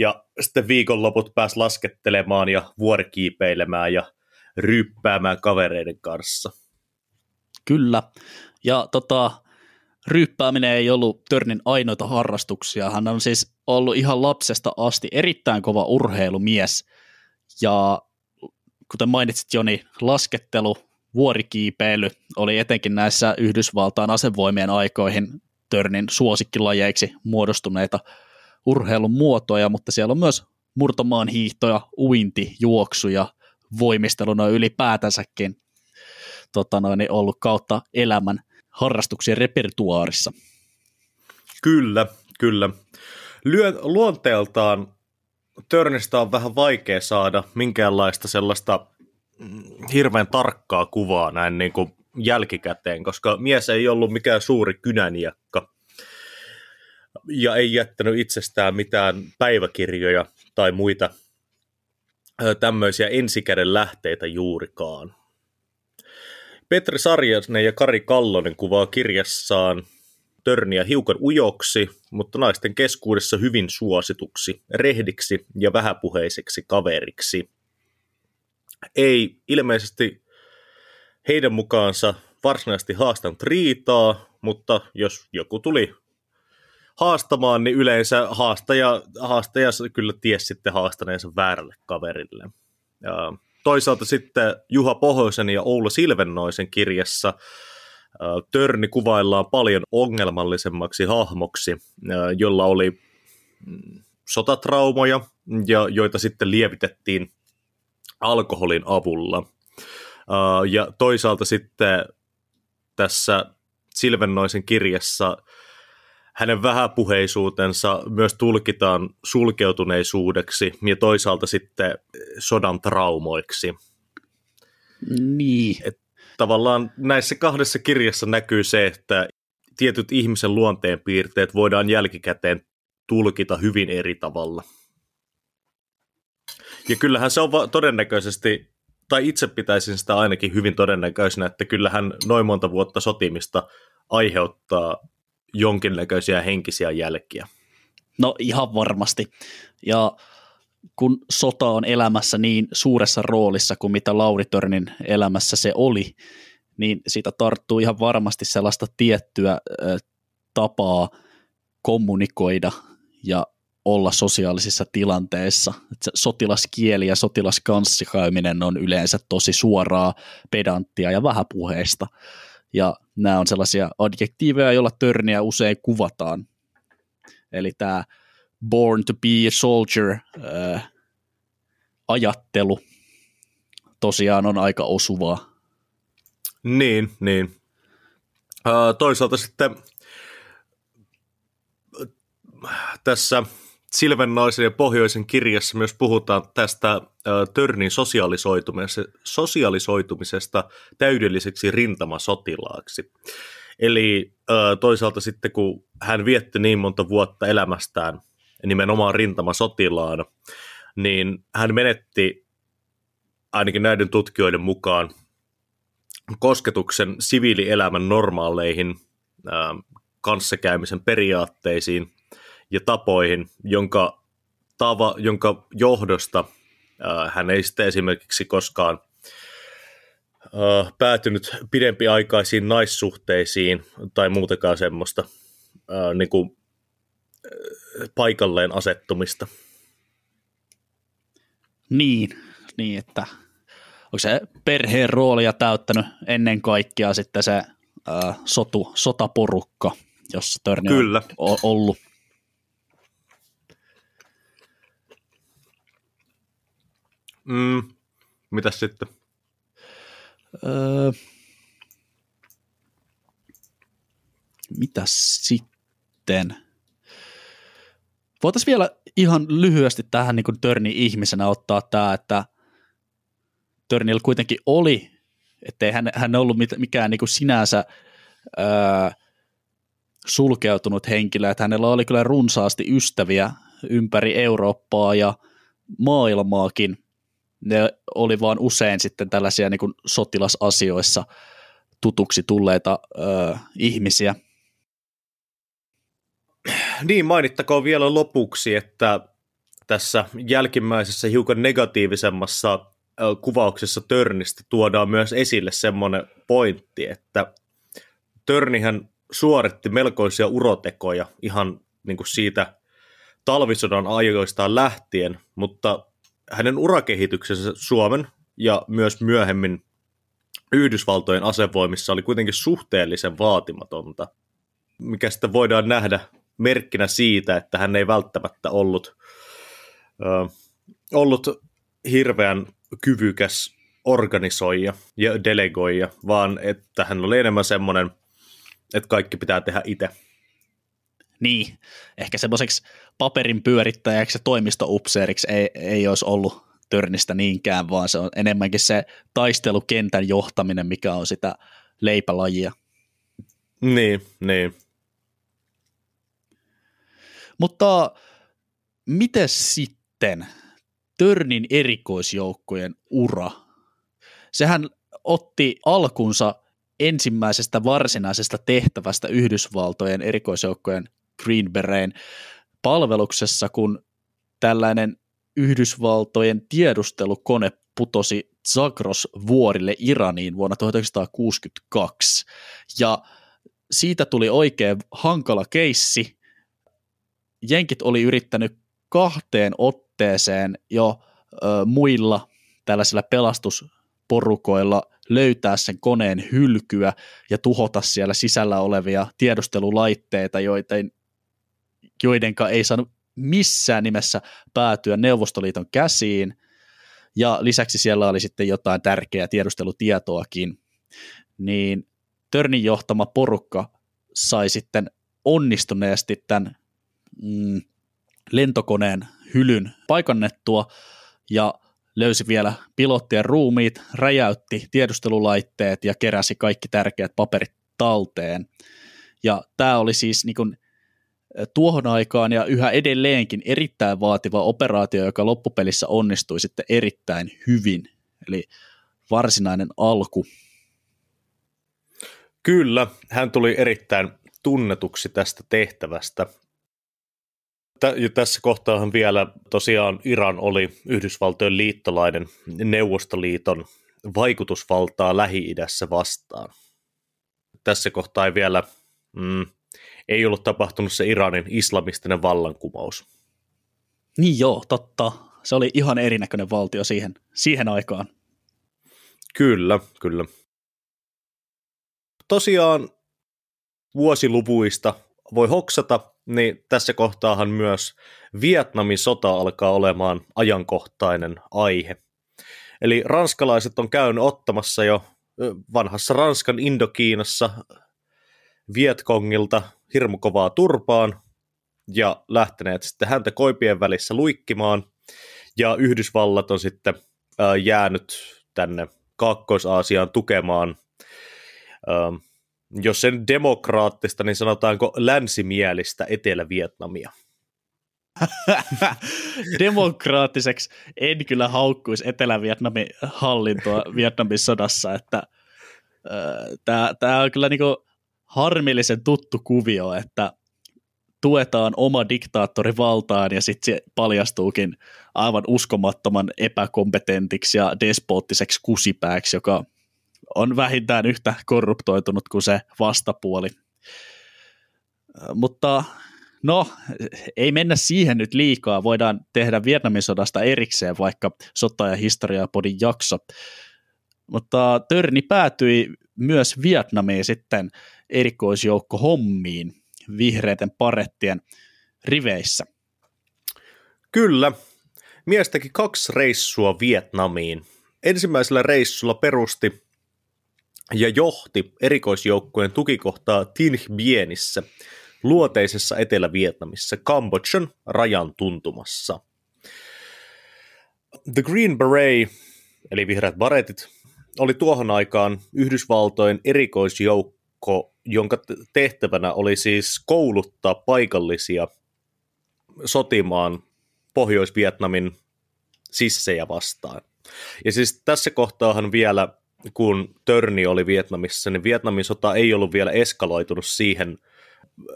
ja sitten viikonloput pääsi laskettelemaan ja vuorikiipeilemään ja ryppäämään kavereiden kanssa. Kyllä. Ja tota, ryppääminen ei ollut Törnin ainoita harrastuksia. Hän on siis ollut ihan lapsesta asti erittäin kova urheilumies. Ja kuten mainitsit Joni, laskettelu, vuorikiipeily oli etenkin näissä Yhdysvaltain asevoimien aikoihin Törnin suosikkilajeiksi muodostuneita urheilun muotoja, mutta siellä on myös murtomaan hiihtoja, uinti, juoksuja, voimisteluna ylipäätänsäkin tota noin, niin ollut kautta elämän harrastuksien repertuaarissa. Kyllä, kyllä. Lyö, luonteeltaan Törnistä on vähän vaikea saada minkäänlaista sellaista mm, hirveän tarkkaa kuvaa näin niin kuin jälkikäteen, koska mies ei ollut mikään suuri kynäniakka ja ei jättänyt itsestään mitään päiväkirjoja tai muita tämmöisiä ensikäden lähteitä juurikaan. Petri Sarjanen ja Kari Kallonen kuvaa kirjassaan törniä hiukan ujoksi, mutta naisten keskuudessa hyvin suosituksi, rehdiksi ja vähäpuheiseksi kaveriksi. Ei ilmeisesti heidän mukaansa varsinaisesti haastanut riitaa, mutta jos joku tuli haastamaan, niin yleensä haastaja, haastaja kyllä tiesi sitten haastaneensa väärälle kaverille. Ja toisaalta sitten Juha Pohjoisen ja Oula Silvennoisen kirjassa Törni kuvaillaan paljon ongelmallisemmaksi hahmoksi, jolla oli mm, sotatraumoja, ja joita sitten lievitettiin alkoholin avulla. Ja toisaalta sitten tässä Silvennoisen kirjassa hänen vähäpuheisuutensa myös tulkitaan sulkeutuneisuudeksi ja toisaalta sitten sodan traumoiksi. Niin. Et tavallaan näissä kahdessa kirjassa näkyy se, että tietyt ihmisen luonteen piirteet voidaan jälkikäteen tulkita hyvin eri tavalla. Ja kyllähän se on va- todennäköisesti, tai itse pitäisin sitä ainakin hyvin todennäköisenä, että kyllähän noin monta vuotta sotimista aiheuttaa jonkinnäköisiä henkisiä jälkiä. No ihan varmasti. Ja kun sota on elämässä niin suuressa roolissa kuin mitä Lauri Törnin elämässä se oli, niin siitä tarttuu ihan varmasti sellaista tiettyä ö, tapaa kommunikoida ja olla sosiaalisissa tilanteissa. Sotilaskieli ja sotilaskanssikäyminen on yleensä tosi suoraa, pedanttia ja vähäpuheista ja nämä on sellaisia adjektiiveja, joilla törniä usein kuvataan. Eli tämä born to be a soldier ää, äh, ajattelu tosiaan on aika osuvaa. Niin, niin. Äh, toisaalta sitten äh, tässä naisen ja Pohjoisen kirjassa myös puhutaan tästä Törnin sosiaalisoitumisesta, sosiaalisoitumisesta täydelliseksi rintamasotilaaksi. Eli toisaalta sitten kun hän vietti niin monta vuotta elämästään nimenomaan rintamasotilaana, niin hän menetti ainakin näiden tutkijoiden mukaan kosketuksen siviilielämän normaaleihin kanssakäymisen periaatteisiin, ja tapoihin, jonka, tava, jonka johdosta äh, hän ei sitten esimerkiksi koskaan äh, päätynyt pidempiaikaisiin naissuhteisiin tai muutakaan semmoista äh, niin kuin, äh, paikalleen asettumista. Niin, niin että onko se perheen roolia täyttänyt ennen kaikkea sitten se ää, äh, sotu, sotaporukka, jossa Törni Kyllä. on ollut Mm. Mitäs sitten? Öö, mitäs sitten? Voitaisiin vielä ihan lyhyesti tähän niin Törni ihmisenä ottaa tämä, että Törnillä kuitenkin oli, ettei hän, hän ollut mit, mikään niin kuin sinänsä öö, sulkeutunut henkilö, että hänellä oli kyllä runsaasti ystäviä ympäri Eurooppaa ja maailmaakin – ne oli vaan usein sitten tällaisia niin kuin sotilasasioissa tutuksi tulleita ö, ihmisiä. Niin, mainittakoon vielä lopuksi, että tässä jälkimmäisessä hiukan negatiivisemmassa kuvauksessa Törnistä tuodaan myös esille semmoinen pointti, että Törnihän suoritti melkoisia urotekoja ihan niin kuin siitä talvisodan ajoistaan lähtien, mutta hänen urakehityksensä Suomen ja myös myöhemmin Yhdysvaltojen asevoimissa oli kuitenkin suhteellisen vaatimatonta, mikä sitten voidaan nähdä merkkinä siitä, että hän ei välttämättä ollut, ö, ollut hirveän kyvykäs organisoija ja delegoija, vaan että hän oli enemmän semmoinen, että kaikki pitää tehdä itse niin, ehkä semmoiseksi paperin pyörittäjäksi ja toimistoupseeriksi ei, ei olisi ollut Törnistä niinkään, vaan se on enemmänkin se taistelukentän johtaminen, mikä on sitä leipälajia. Niin, niin. Mutta miten sitten Törnin erikoisjoukkojen ura? Sehän otti alkunsa ensimmäisestä varsinaisesta tehtävästä Yhdysvaltojen erikoisjoukkojen Greenbereen palveluksessa, kun tällainen Yhdysvaltojen tiedustelukone putosi Zagros-vuorille Iraniin vuonna 1962. Ja siitä tuli oikein hankala keissi. Jenkit oli yrittänyt kahteen otteeseen jo ö, muilla tällaisilla pelastusporukoilla löytää sen koneen hylkyä ja tuhota siellä sisällä olevia tiedustelulaitteita, joiden joidenka ei saanut missään nimessä päätyä Neuvostoliiton käsiin, ja lisäksi siellä oli sitten jotain tärkeää tiedustelutietoakin, niin Törnin johtama porukka sai sitten onnistuneesti tämän mm, lentokoneen hylyn paikannettua ja löysi vielä pilottien ruumiit, räjäytti tiedustelulaitteet ja keräsi kaikki tärkeät paperit talteen. Ja tämä oli siis niin tuohon aikaan ja yhä edelleenkin erittäin vaativa operaatio, joka loppupelissä onnistui sitten erittäin hyvin. Eli varsinainen alku. Kyllä, hän tuli erittäin tunnetuksi tästä tehtävästä. Ja tässä kohtaahan vielä tosiaan Iran oli Yhdysvaltojen liittolainen Neuvostoliiton vaikutusvaltaa Lähi-idässä vastaan. Tässä kohtaa ei vielä mm, ei ollut tapahtunut se Iranin islamistinen vallankumous. Niin joo, totta. Se oli ihan erinäköinen valtio siihen, siihen aikaan. Kyllä, kyllä. Tosiaan vuosiluvuista voi hoksata, niin tässä kohtaahan myös Vietnamin sota alkaa olemaan ajankohtainen aihe. Eli ranskalaiset on käynyt ottamassa jo vanhassa Ranskan Indokiinassa Vietkongilta hirmu kovaa turpaan ja lähteneet sitten häntä koipien välissä luikkimaan. Ja Yhdysvallat on sitten äh, jäänyt tänne Kaakkois-Aasiaan tukemaan, jos sen demokraattista, niin sanotaanko länsimielistä Etelä-Vietnamia. Demokraattiseksi en kyllä haukkuisi Etelä-Vietnamin hallintoa Vietnamin sodassa, että äh, tämä on kyllä niinku, harmillisen tuttu kuvio, että tuetaan oma diktaattori valtaan ja sitten se paljastuukin aivan uskomattoman epäkompetentiksi ja despoottiseksi kusipääksi, joka on vähintään yhtä korruptoitunut kuin se vastapuoli. Mutta no, ei mennä siihen nyt liikaa. Voidaan tehdä Vietnamin sodasta erikseen vaikka sota- ja historiapodin jakso. Mutta Törni päätyi myös Vietnamiin sitten erikoisjoukko hommiin vihreiden parettien riveissä. Kyllä. Mies teki kaksi reissua Vietnamiin. Ensimmäisellä reissulla perusti ja johti erikoisjoukkojen tukikohtaa Tinh Bienissä, luoteisessa Etelä-Vietnamissa, Kambodjan rajan tuntumassa. The Green Beret, eli vihreät baretit, oli tuohon aikaan Yhdysvaltojen erikoisjoukko joukko, jonka tehtävänä oli siis kouluttaa paikallisia sotimaan Pohjois-Vietnamin sissejä vastaan. Ja siis tässä kohtaahan vielä, kun Törni oli Vietnamissa, niin Vietnamin sota ei ollut vielä eskaloitunut siihen,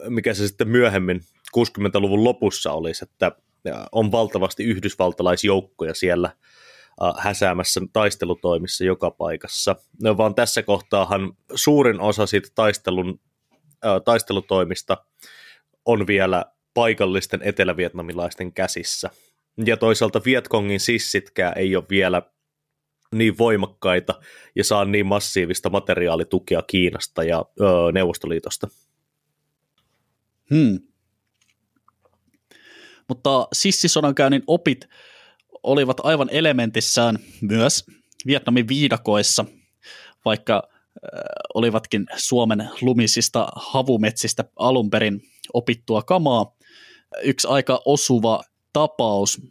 mikä se sitten myöhemmin 60-luvun lopussa olisi, että on valtavasti yhdysvaltalaisjoukkoja siellä – Äh, häsäämässä taistelutoimissa joka paikassa, no, vaan tässä kohtaahan suurin osa siitä taistelun, äh, taistelutoimista on vielä paikallisten etelävietnamilaisten käsissä. Ja toisaalta Vietkongin sissitkään ei ole vielä niin voimakkaita ja saa niin massiivista materiaalitukea Kiinasta ja öö, Neuvostoliitosta. Hmm. Mutta sissisodankäynnin opit olivat aivan elementissään myös Vietnamin viidakoissa, vaikka äh, olivatkin Suomen lumisista havumetsistä alun perin opittua kamaa. Yksi aika osuva tapaus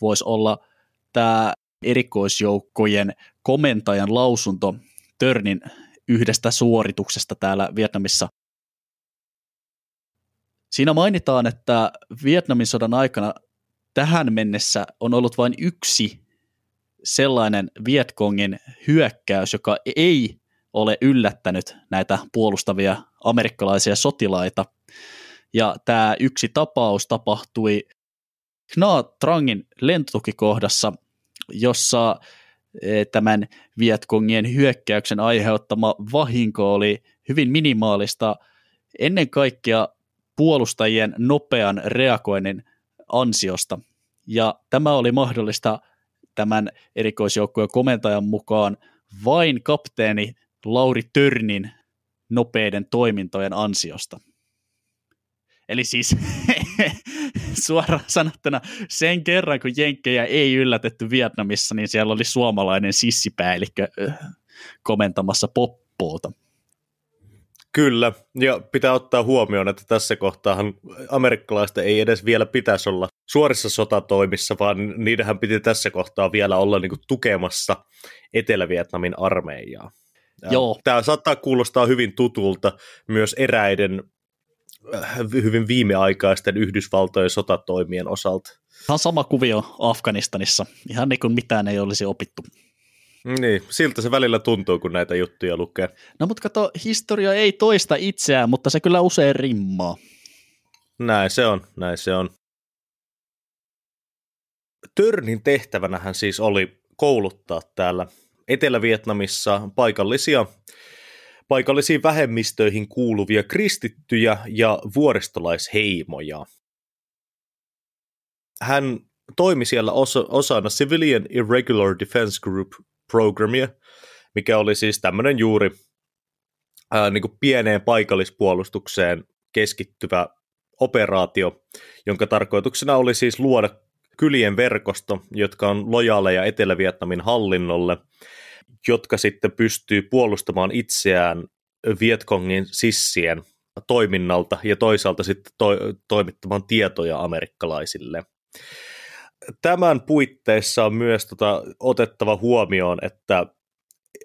voisi olla tämä erikoisjoukkojen komentajan lausunto Törnin yhdestä suorituksesta täällä Vietnamissa. Siinä mainitaan, että Vietnamin sodan aikana tähän mennessä on ollut vain yksi sellainen Vietkongin hyökkäys, joka ei ole yllättänyt näitä puolustavia amerikkalaisia sotilaita. Ja tämä yksi tapaus tapahtui Kna Trangin lentotukikohdassa, jossa e, tämän Vietkongien hyökkäyksen aiheuttama vahinko oli hyvin minimaalista ennen kaikkea puolustajien nopean reagoinnin ansiosta. Ja tämä oli mahdollista tämän erikoisjoukkueen komentajan mukaan vain kapteeni Lauri Törnin nopeiden toimintojen ansiosta. Eli siis suoraan sanottuna sen kerran, kun Jenkkejä ei yllätetty Vietnamissa, niin siellä oli suomalainen sissipäällikkö komentamassa poppoota. Kyllä, ja pitää ottaa huomioon, että tässä kohtaahan amerikkalaista ei edes vielä pitäisi olla suorissa sotatoimissa, vaan niidenhän piti tässä kohtaa vielä olla niin kuin, tukemassa Etelä-Vietnamin armeijaa. Joo. Tämä saattaa kuulostaa hyvin tutulta myös eräiden äh, hyvin viimeaikaisten Yhdysvaltojen sotatoimien osalta. On sama kuvio Afganistanissa. Ihan niin kuin mitään ei olisi opittu niin, siltä se välillä tuntuu, kun näitä juttuja lukee. No mutta kato, historia ei toista itseään, mutta se kyllä usein rimmaa. Näin se on, näin se on. Törnin tehtävänähän siis oli kouluttaa täällä Etelä-Vietnamissa paikallisia, paikallisiin vähemmistöihin kuuluvia kristittyjä ja vuoristolaisheimoja. Hän toimi siellä osa, osana Civilian Irregular Defense Group Programia, mikä oli siis tämmöinen juuri ää, niin kuin pieneen paikallispuolustukseen keskittyvä operaatio, jonka tarkoituksena oli siis luoda kylien verkosto, jotka on lojaaleja Etelä-Vietnamin hallinnolle, jotka sitten pystyy puolustamaan itseään Vietkongin sissien toiminnalta ja toisaalta sitten to- toimittamaan tietoja amerikkalaisille tämän puitteissa on myös tota, otettava huomioon, että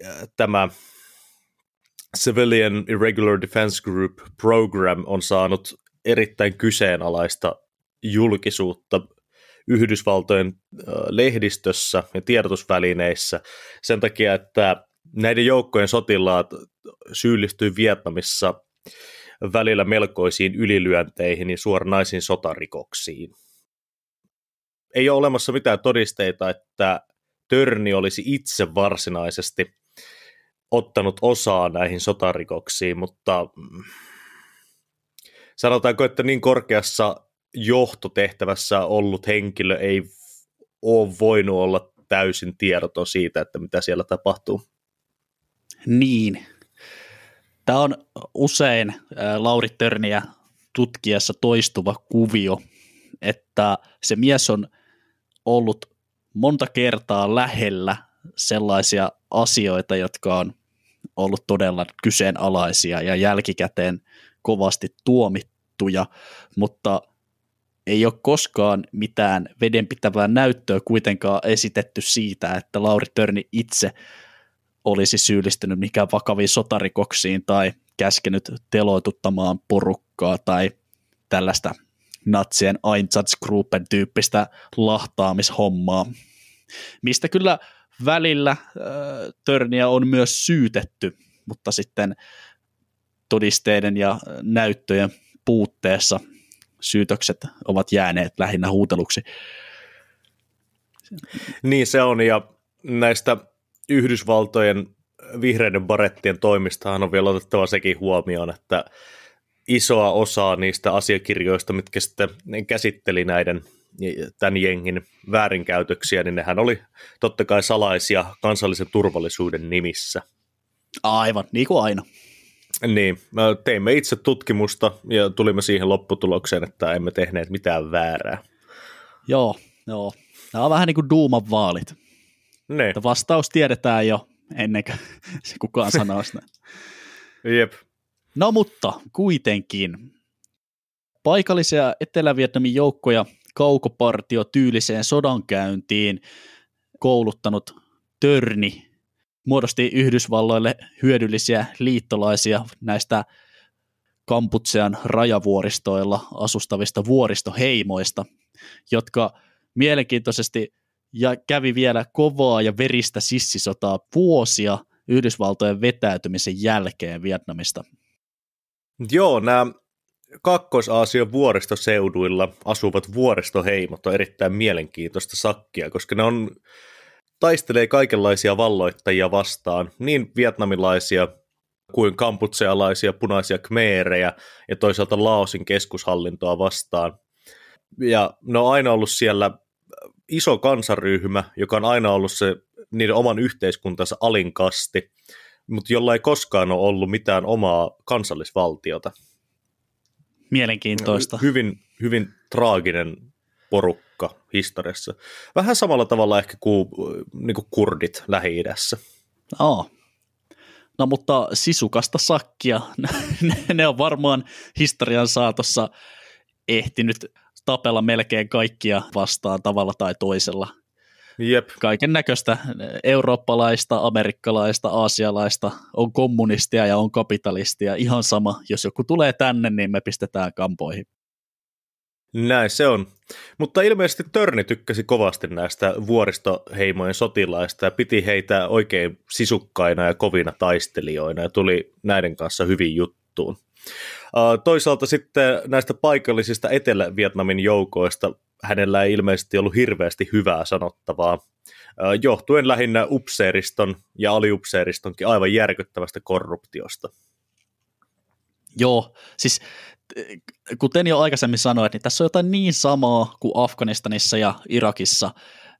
äh, tämä Civilian Irregular Defense Group Program on saanut erittäin kyseenalaista julkisuutta Yhdysvaltojen äh, lehdistössä ja tiedotusvälineissä sen takia, että näiden joukkojen sotilaat syyllistyy Vietnamissa välillä melkoisiin ylilyönteihin ja suoranaisiin sotarikoksiin ei ole olemassa mitään todisteita, että Törni olisi itse varsinaisesti ottanut osaa näihin sotarikoksiin, mutta mm, sanotaanko, että niin korkeassa johtotehtävässä ollut henkilö ei ole voinut olla täysin tiedoton siitä, että mitä siellä tapahtuu. Niin. Tämä on usein Lauri Törniä tutkijassa toistuva kuvio, että se mies on – ollut monta kertaa lähellä sellaisia asioita, jotka on ollut todella kyseenalaisia ja jälkikäteen kovasti tuomittuja, mutta ei ole koskaan mitään vedenpitävää näyttöä kuitenkaan esitetty siitä, että Lauri Törni itse olisi syyllistynyt mikään vakaviin sotarikoksiin tai käskenyt teloituttamaan porukkaa tai tällaista natsien Einsatzgruppen tyyppistä lahtaamishommaa, mistä kyllä välillä äh, törniä on myös syytetty, mutta sitten todisteiden ja näyttöjen puutteessa syytökset ovat jääneet lähinnä huuteluksi. Niin se on, ja näistä Yhdysvaltojen vihreiden barettien toimistahan on vielä otettava sekin huomioon, että isoa osaa niistä asiakirjoista, mitkä sitten käsitteli näiden tämän jengin väärinkäytöksiä, niin nehän oli totta kai salaisia kansallisen turvallisuuden nimissä. Aivan, niin kuin aina. Niin, teimme itse tutkimusta ja tulimme siihen lopputulokseen, että emme tehneet mitään väärää. Joo, joo. Tämä on vähän niin kuin Duuman vaalit. Niin. Vastaus tiedetään jo ennen kuin se kukaan sanoo sitä. Jep. No mutta kuitenkin. Paikallisia Etelä-Vietnamin joukkoja kaukopartio tyyliseen sodankäyntiin kouluttanut Törni muodosti Yhdysvalloille hyödyllisiä liittolaisia näistä Kamputsean rajavuoristoilla asustavista vuoristoheimoista, jotka mielenkiintoisesti ja kävi vielä kovaa ja veristä sissisotaa vuosia Yhdysvaltojen vetäytymisen jälkeen Vietnamista – Joo, nämä Kakkois-Aasian vuoristoseuduilla asuvat vuoristoheimot on erittäin mielenkiintoista sakkia, koska ne on, taistelee kaikenlaisia valloittajia vastaan, niin vietnamilaisia kuin kamputsealaisia punaisia kmeerejä ja toisaalta Laosin keskushallintoa vastaan. Ja ne on aina ollut siellä iso kansaryhmä, joka on aina ollut se niiden oman yhteiskuntansa alinkasti mutta jolla ei koskaan ole ollut mitään omaa kansallisvaltiota. Mielenkiintoista. Hyvin, hyvin traaginen porukka historiassa. Vähän samalla tavalla ehkä kuin, niin kuin kurdit Lähi-idässä. Oh. No mutta sisukasta sakkia, ne on varmaan historian saatossa ehtinyt tapella melkein kaikkia vastaan tavalla tai toisella – Jep. Kaiken näköistä eurooppalaista, amerikkalaista, aasialaista, on kommunistia ja on kapitalistia, ihan sama. Jos joku tulee tänne, niin me pistetään kampoihin. Näin se on. Mutta ilmeisesti Törni tykkäsi kovasti näistä vuoristoheimojen sotilaista ja piti heitä oikein sisukkaina ja kovina taistelijoina ja tuli näiden kanssa hyvin juttuun. Toisaalta sitten näistä paikallisista Etelä-Vietnamin joukoista hänellä ei ilmeisesti ollut hirveästi hyvää sanottavaa, johtuen lähinnä upseeriston ja aliupseeristonkin aivan järkyttävästä korruptiosta. Joo, siis kuten jo aikaisemmin sanoin, niin tässä on jotain niin samaa kuin Afganistanissa ja Irakissa,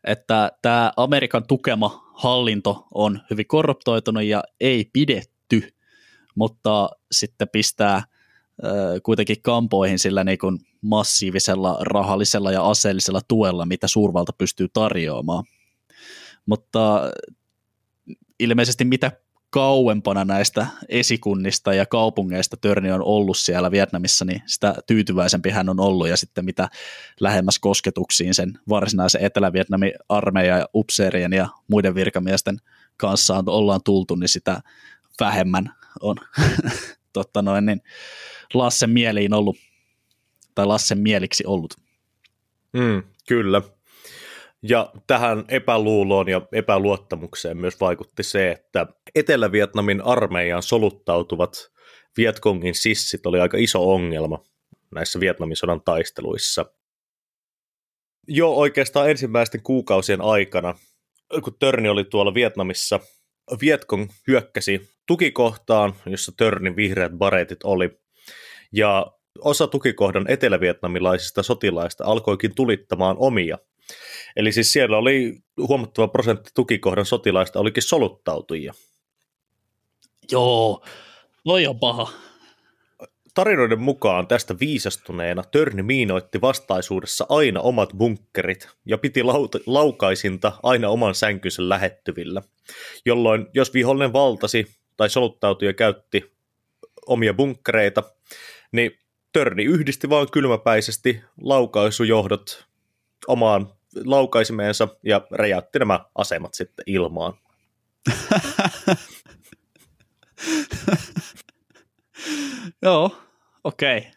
että tämä Amerikan tukema hallinto on hyvin korruptoitunut ja ei pidetty, mutta sitten pistää kuitenkin kampoihin sillä niin kuin massiivisella rahallisella ja aseellisella tuella, mitä suurvalta pystyy tarjoamaan. Mutta ilmeisesti mitä kauempana näistä esikunnista ja kaupungeista Törni on ollut siellä Vietnamissa, niin sitä tyytyväisempi hän on ollut ja sitten mitä lähemmäs kosketuksiin sen varsinaisen Etelä-Vietnamin armeijan ja upseerien ja muiden virkamiesten kanssa on, ollaan tultu, niin sitä vähemmän on tota noin, niin Lassen mieliin ollut, tai Lassen mieliksi ollut. Mm, kyllä. Ja tähän epäluuloon ja epäluottamukseen myös vaikutti se, että Etelä-Vietnamin armeijaan soluttautuvat Vietkongin sissit oli aika iso ongelma näissä Vietnamin sodan taisteluissa. Jo oikeastaan ensimmäisten kuukausien aikana, kun Törni oli tuolla Vietnamissa Vietkong hyökkäsi tukikohtaan, jossa Törnin vihreät bareetit oli. Ja osa tukikohdan etelävietnamilaisista sotilaista alkoikin tulittamaan omia. Eli siis siellä oli huomattava prosentti tukikohdan sotilaista olikin soluttautujia. Joo, toi on paha tarinoiden mukaan tästä viisastuneena Törni miinoitti vastaisuudessa aina omat bunkkerit ja piti laut- laukaisinta aina oman sänkynsä lähettyvillä, jolloin jos vihollinen valtasi tai soluttautui ja käytti omia bunkkereita, niin Törni yhdisti vaan kylmäpäisesti laukaisujohdot omaan laukaisimeensa ja räjäytti nämä asemat sitten ilmaan. Joo, okei. Okay.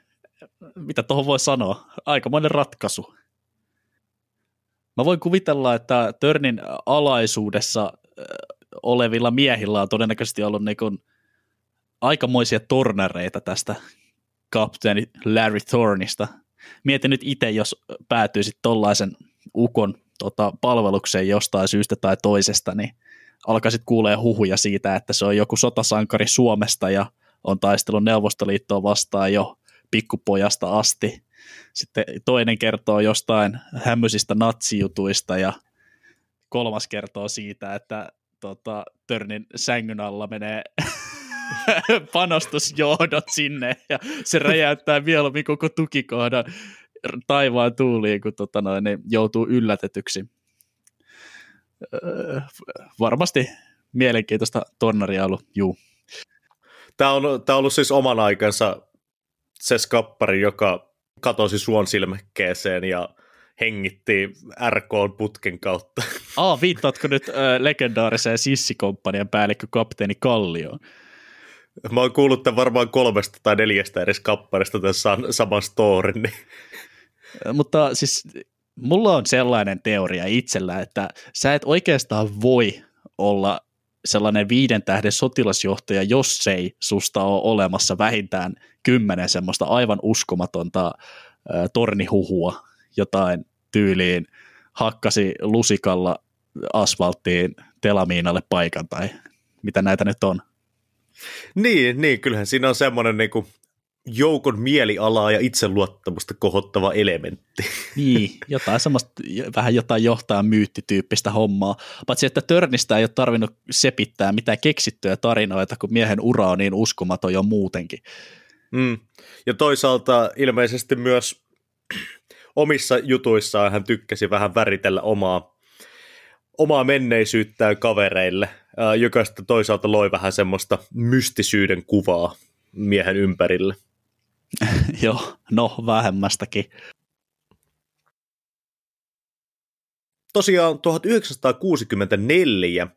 Mitä tuohon voi sanoa? Aikamoinen ratkaisu. Mä voin kuvitella, että Törnin alaisuudessa olevilla miehillä on todennäköisesti ollut niin aikamoisia tornareita tästä kapteeni Larry Thornista. Mietin nyt itse, jos päätyisit tollaisen ukon tota, palvelukseen jostain syystä tai toisesta, niin alkaisit kuulee huhuja siitä, että se on joku sotasankari Suomesta ja on taistellut Neuvostoliittoa vastaan jo pikkupojasta asti. Sitten toinen kertoo jostain hämmöisistä natsijutuista ja kolmas kertoo siitä, että tota, Törnin sängyn alla menee panostusjohdot sinne ja se räjäyttää vielä koko tukikohdan taivaan tuuliin, kun tota noin, niin joutuu yllätetyksi. Öö, varmasti mielenkiintoista tornaria ollut, juu. Tämä on, tämä on ollut siis oman aikansa se skappari, joka katosi suon silmäkkeeseen ja hengitti RK-putken kautta. Aa, viittaatko nyt ö, legendaariseen sissikomppanian päällikkö kapteeni Kallioon? Mä oon kuullut tämän varmaan kolmesta tai neljästä eri kapparista tässä saman storin. Niin. Mutta siis mulla on sellainen teoria itsellä, että sä et oikeastaan voi olla sellainen viiden tähden sotilasjohtaja, jos ei susta ole olemassa vähintään kymmenen semmoista aivan uskomatonta äh, tornihuhua, jotain tyyliin hakkasi lusikalla asfalttiin telamiinalle paikan tai mitä näitä nyt on. Niin, niin kyllähän siinä on semmoinen niin kuin joukon mielialaa ja itseluottamusta kohottava elementti. Niin, jotain semmoista, vähän jotain johtaa myyttityyppistä hommaa. Paitsi, että Törnistä ei ole tarvinnut sepittää mitään keksittyjä tarinoita, kun miehen ura on niin uskomaton jo muutenkin. Mm. Ja toisaalta ilmeisesti myös omissa jutuissaan hän tykkäsi vähän väritellä omaa, omaa menneisyyttään kavereille, äh, joka sitten toisaalta loi vähän semmoista mystisyyden kuvaa miehen ympärille. Joo, no vähemmästäkin. Tosiaan 1964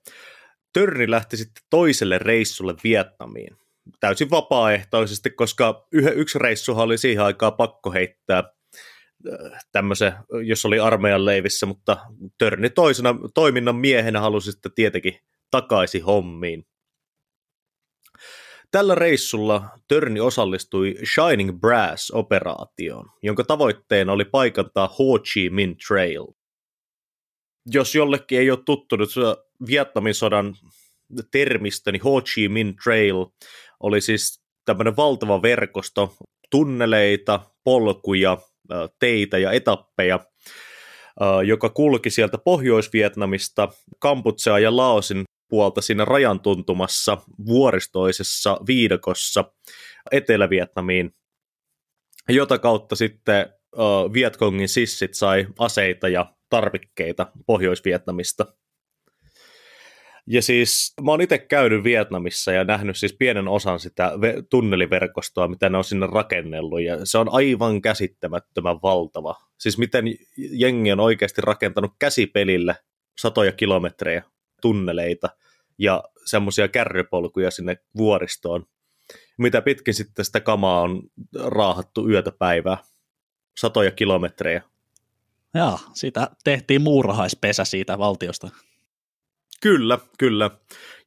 Törni lähti sitten toiselle reissulle Vietnamiin. Täysin vapaaehtoisesti, koska yksi reissuhan oli siihen aikaan pakko heittää äh, tämmöisen, jos oli armeijan leivissä, mutta Törni toisena toiminnan miehenä halusi sitten tietenkin takaisin hommiin. Tällä reissulla Törni osallistui Shining Brass-operaatioon, jonka tavoitteena oli paikantaa Ho Chi Minh Trail. Jos jollekin ei ole tuttunut Vietnamin sodan termistä, niin Ho Chi Minh Trail oli siis tämmöinen valtava verkosto tunneleita, polkuja, teitä ja etappeja, joka kulki sieltä Pohjois-Vietnamista Kamputsea ja Laosin puolta siinä rajan tuntumassa vuoristoisessa viidakossa Etelä-Vietnamiin, jota kautta sitten uh, Vietkongin sissit sai aseita ja tarvikkeita Pohjois-Vietnamista. Ja siis mä oon itse käynyt Vietnamissa ja nähnyt siis pienen osan sitä tunneliverkostoa, mitä ne on sinne rakennellut, ja se on aivan käsittämättömän valtava. Siis miten jengi on oikeasti rakentanut käsipelillä satoja kilometrejä tunneleita ja semmoisia kärrypolkuja sinne vuoristoon, mitä pitkin sitten sitä kamaa on raahattu yötä päivää, satoja kilometrejä. Joo, sitä tehtiin muurahaispesä siitä valtiosta. Kyllä, kyllä.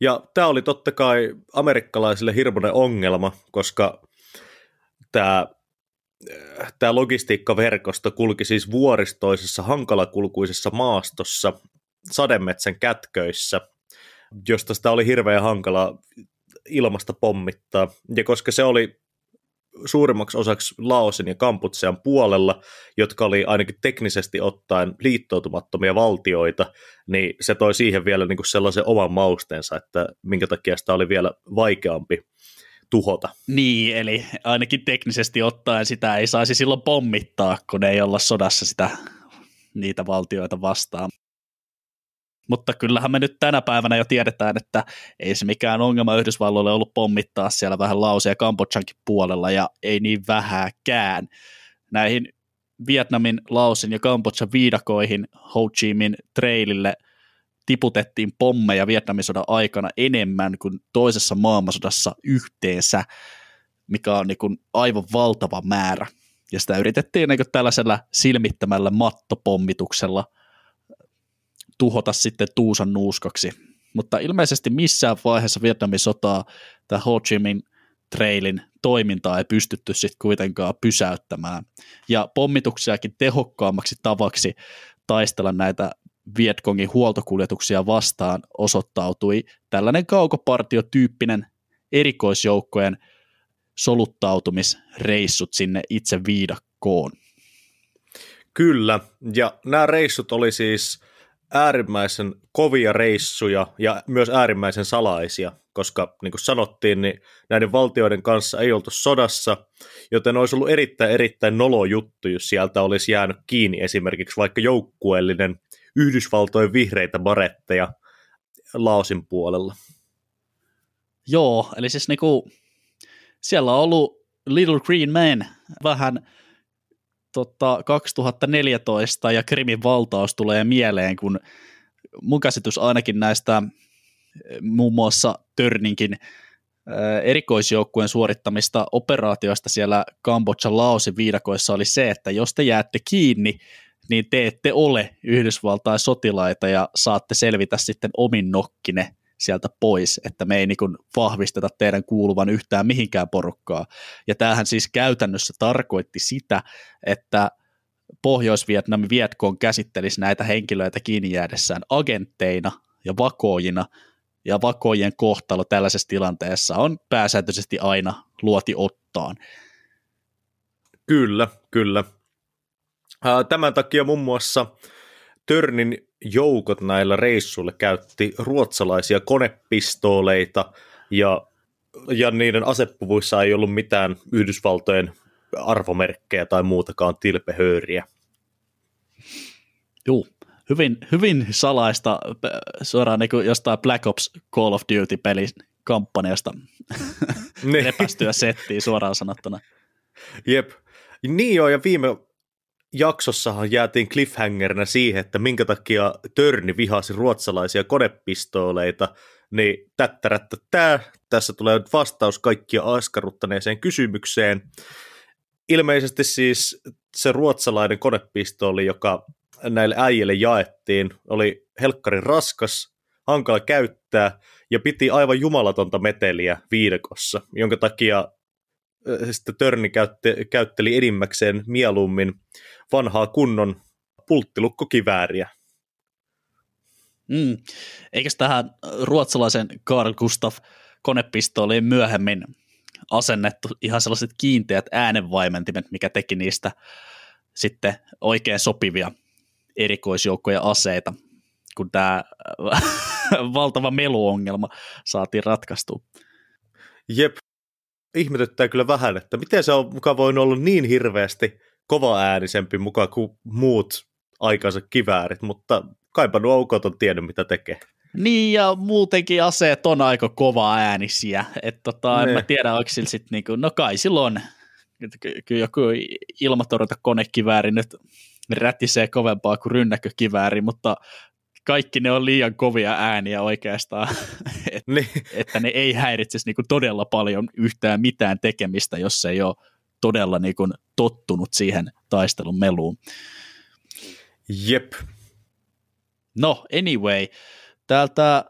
Ja tämä oli totta kai amerikkalaisille hirmuinen ongelma, koska tämä tämä logistiikkaverkosto kulki siis vuoristoisessa hankalakulkuisessa maastossa sademetsän kätköissä, josta sitä oli hirveän hankala ilmasta pommittaa. Ja koska se oli suurimmaksi osaksi Laosin ja Kamputsean puolella, jotka oli ainakin teknisesti ottaen liittoutumattomia valtioita, niin se toi siihen vielä niin kuin sellaisen oman mausteensa, että minkä takia sitä oli vielä vaikeampi tuhota. Niin, eli ainakin teknisesti ottaen sitä ei saisi silloin pommittaa, kun ei olla sodassa sitä niitä valtioita vastaan mutta kyllähän me nyt tänä päivänä jo tiedetään, että ei se mikään ongelma Yhdysvalloille ollut pommittaa siellä vähän lauseja Kambodjankin puolella ja ei niin vähäkään. Näihin Vietnamin, Laosin ja Kambodjan viidakoihin Ho Chi Minh Trailille tiputettiin pommeja Vietnamin sodan aikana enemmän kuin toisessa maailmansodassa yhteensä, mikä on niin kuin aivan valtava määrä. Ja sitä yritettiin niin tällaisella silmittämällä mattopommituksella – tuhota sitten Tuusan nuuskaksi. Mutta ilmeisesti missään vaiheessa Vietnamin sotaa tämä Ho Chi Minh Trailin toimintaa ei pystytty sitten kuitenkaan pysäyttämään. Ja pommituksiakin tehokkaammaksi tavaksi taistella näitä Vietkongin huoltokuljetuksia vastaan osoittautui tällainen kaukopartiotyyppinen erikoisjoukkojen soluttautumisreissut sinne itse viidakkoon. Kyllä, ja nämä reissut oli siis äärimmäisen kovia reissuja ja myös äärimmäisen salaisia, koska niin kuin sanottiin, niin näiden valtioiden kanssa ei oltu sodassa, joten olisi ollut erittäin erittäin nolo juttu, jos sieltä olisi jäänyt kiinni esimerkiksi vaikka joukkueellinen Yhdysvaltojen vihreitä baretteja Laosin puolella. Joo, eli siis niinku, siellä on ollut Little Green Man vähän tota, 2014 ja Krimin valtaus tulee mieleen, kun mun käsitys ainakin näistä eh, muun muassa Törninkin eh, erikoisjoukkueen suorittamista operaatioista siellä Kambodjan Laosin viidakoissa oli se, että jos te jäätte kiinni, niin te ette ole Yhdysvaltain sotilaita ja saatte selvitä sitten omin nokkine sieltä pois, että me ei niin kuin vahvisteta teidän kuuluvan yhtään mihinkään porukkaa. Ja tämähän siis käytännössä tarkoitti sitä, että Pohjois-Vietnami Vietkoon käsittelisi näitä henkilöitä kiinni jäädessään agentteina ja vakoojina, ja vakojen kohtalo tällaisessa tilanteessa on pääsääntöisesti aina luoti ottaan. Kyllä, kyllä. Tämän takia muun muassa Törnin joukot näillä reissuilla käytti ruotsalaisia konepistooleita ja, ja niiden asepuvuissa ei ollut mitään Yhdysvaltojen arvomerkkejä tai muutakaan tilpehööriä. Joo, hyvin, hyvin salaista suoraan niin kuin jostain Black Ops Call of Duty pelin kampanjasta niin. lepästyä settiin suoraan sanottuna. Jep. Niin joo, ja viime jaksossahan jäätiin cliffhangerina siihen, että minkä takia Törni vihasi ruotsalaisia konepistooleita, niin tättärättä tää. Tässä tulee nyt vastaus kaikkia askarruttaneeseen kysymykseen. Ilmeisesti siis se ruotsalainen konepistooli, joka näille äijille jaettiin, oli helkkarin raskas, hankala käyttää ja piti aivan jumalatonta meteliä viidekossa, jonka takia sitten Törni käytte, käytteli enimmäkseen mieluummin vanhaa kunnon pulttilukkokivääriä. Mm. Eikö tähän ruotsalaisen Carl Gustav konepistooliin myöhemmin asennettu ihan sellaiset kiinteät äänenvaimentimet, mikä teki niistä sitten oikein sopivia erikoisjoukkoja aseita, kun tämä valtava meluongelma saatiin ratkaistua. Jep, ihmetyttää kyllä vähän, että miten se on mukaan voinut olla niin hirveästi kova äänisempi mukaan kuin muut aikansa kiväärit, mutta kaipa nuo aukot on tiennyt, mitä tekee. Niin, ja muutenkin aseet on aika kova äänisiä. että tota, en mä tiedä, onko sillä sitten, niinku, no kai silloin kyllä ky- joku ilmatorjuntakonekivääri nyt rätisee kovempaa kuin rynnäkökivääri, mutta kaikki ne on liian kovia ääniä oikeastaan, et, niin. että ne ei häiritsisi niinku todella paljon yhtään mitään tekemistä, jos ei ole todella niinku tottunut siihen taistelun meluun. Jep. No, anyway, täältä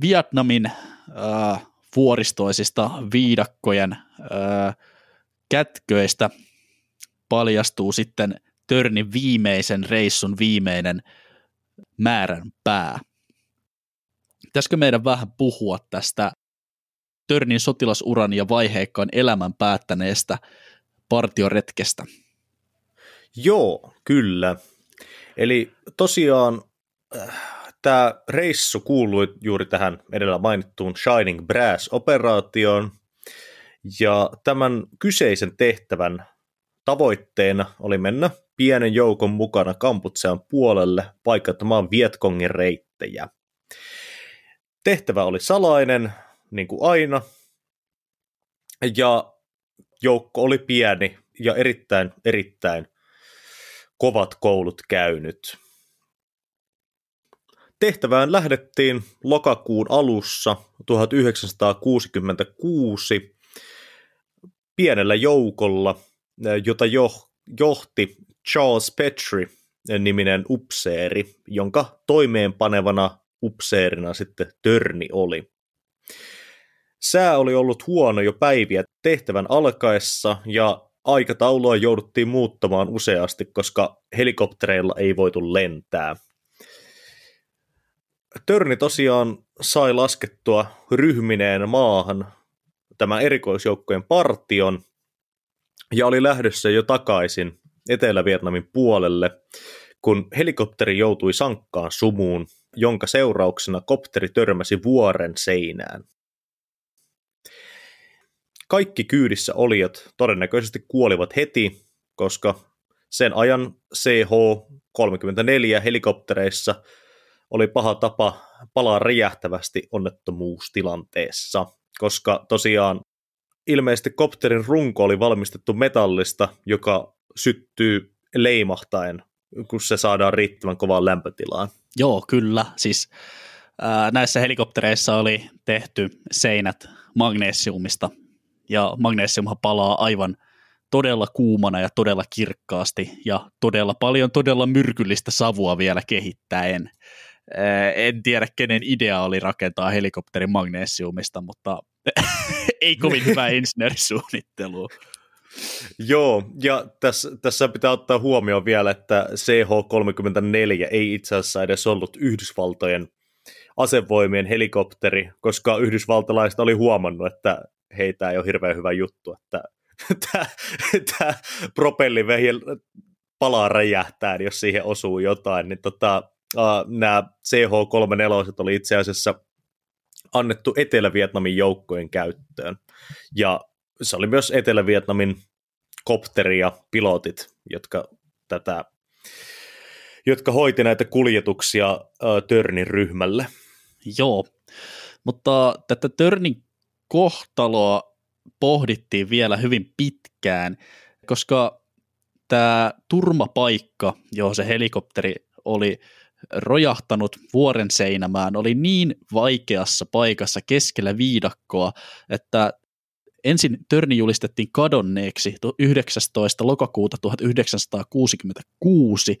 Vietnamin äh, vuoristoisista viidakkojen äh, kätköistä paljastuu sitten Törnin viimeisen reissun viimeinen äh, määrän pää. Pitäisikö meidän vähän puhua tästä Törnin sotilasuran ja vaiheikkaan elämän päättäneestä partioretkestä? Joo, kyllä. Eli tosiaan äh, tämä reissu kuului juuri tähän edellä mainittuun Shining Brass-operaatioon, ja tämän kyseisen tehtävän tavoitteena oli mennä pienen joukon mukana Kamputsean puolelle paikattamaan Vietkongin reittejä. Tehtävä oli salainen, niin kuin aina, ja joukko oli pieni ja erittäin, erittäin kovat koulut käynyt. Tehtävään lähdettiin lokakuun alussa 1966 pienellä joukolla, jota johti Charles Petri niminen upseeri, jonka toimeenpanevana upseerina sitten Törni oli. Sää oli ollut huono jo päiviä tehtävän alkaessa ja aikataulua jouduttiin muuttamaan useasti, koska helikoptereilla ei voitu lentää. Törni tosiaan sai laskettua ryhmineen maahan tämän erikoisjoukkojen partion ja oli lähdössä jo takaisin Etelä-Vietnamin puolelle, kun helikopteri joutui sankkaan sumuun, jonka seurauksena kopteri törmäsi vuoren seinään. Kaikki kyydissä olijat todennäköisesti kuolivat heti, koska sen ajan CH-34 helikoptereissa oli paha tapa palaa räjähtävästi onnettomuustilanteessa, koska tosiaan ilmeisesti kopterin runko oli valmistettu metallista, joka syttyy leimahtaen, kun se saadaan riittävän kovaan lämpötilaan. Joo, kyllä. Siis ää, näissä helikoptereissa oli tehty seinät magneesiumista ja magneesiumhan palaa aivan todella kuumana ja todella kirkkaasti, ja todella paljon todella myrkyllistä savua vielä kehittäen. Ää, en tiedä, kenen idea oli rakentaa helikopteri magneesiumista, mutta ei kovin hyvää insinöörisuunnittelua. Joo, ja tässä, tässä pitää ottaa huomioon vielä, että CH-34 ei itse asiassa edes ollut Yhdysvaltojen asevoimien helikopteri, koska yhdysvaltalaiset oli huomannut, että heitä ei ole hirveän hyvä juttu, että tämä propellivehje palaa räjähtää, jos siihen osuu jotain, niin tota, uh, nämä CH-34 oli itse asiassa annettu Etelä-Vietnamin joukkojen käyttöön. Ja se oli myös Etelä-Vietnamin kopteri ja pilotit, jotka tätä jotka hoiti näitä kuljetuksia Törnin ryhmälle. Joo, mutta tätä Törnin kohtaloa pohdittiin vielä hyvin pitkään, koska tämä turmapaikka, johon se helikopteri oli rojahtanut vuoren seinämään, oli niin vaikeassa paikassa keskellä viidakkoa, että ensin Törni julistettiin kadonneeksi 19. lokakuuta 1966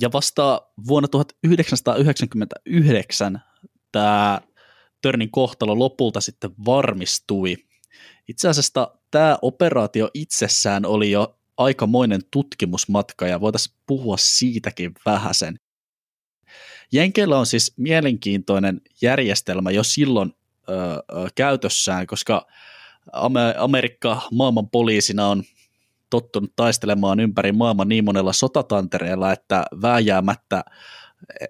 ja vasta vuonna 1999 tämä Törnin kohtalo lopulta sitten varmistui. Itse asiassa tämä operaatio itsessään oli jo aikamoinen tutkimusmatka ja voitaisiin puhua siitäkin vähäsen. Jenkeillä on siis mielenkiintoinen järjestelmä jo silloin ö, ö, käytössään, koska – Amerikka maailman poliisina on tottunut taistelemaan ympäri maailman niin monella sotatantereella, että vääjäämättä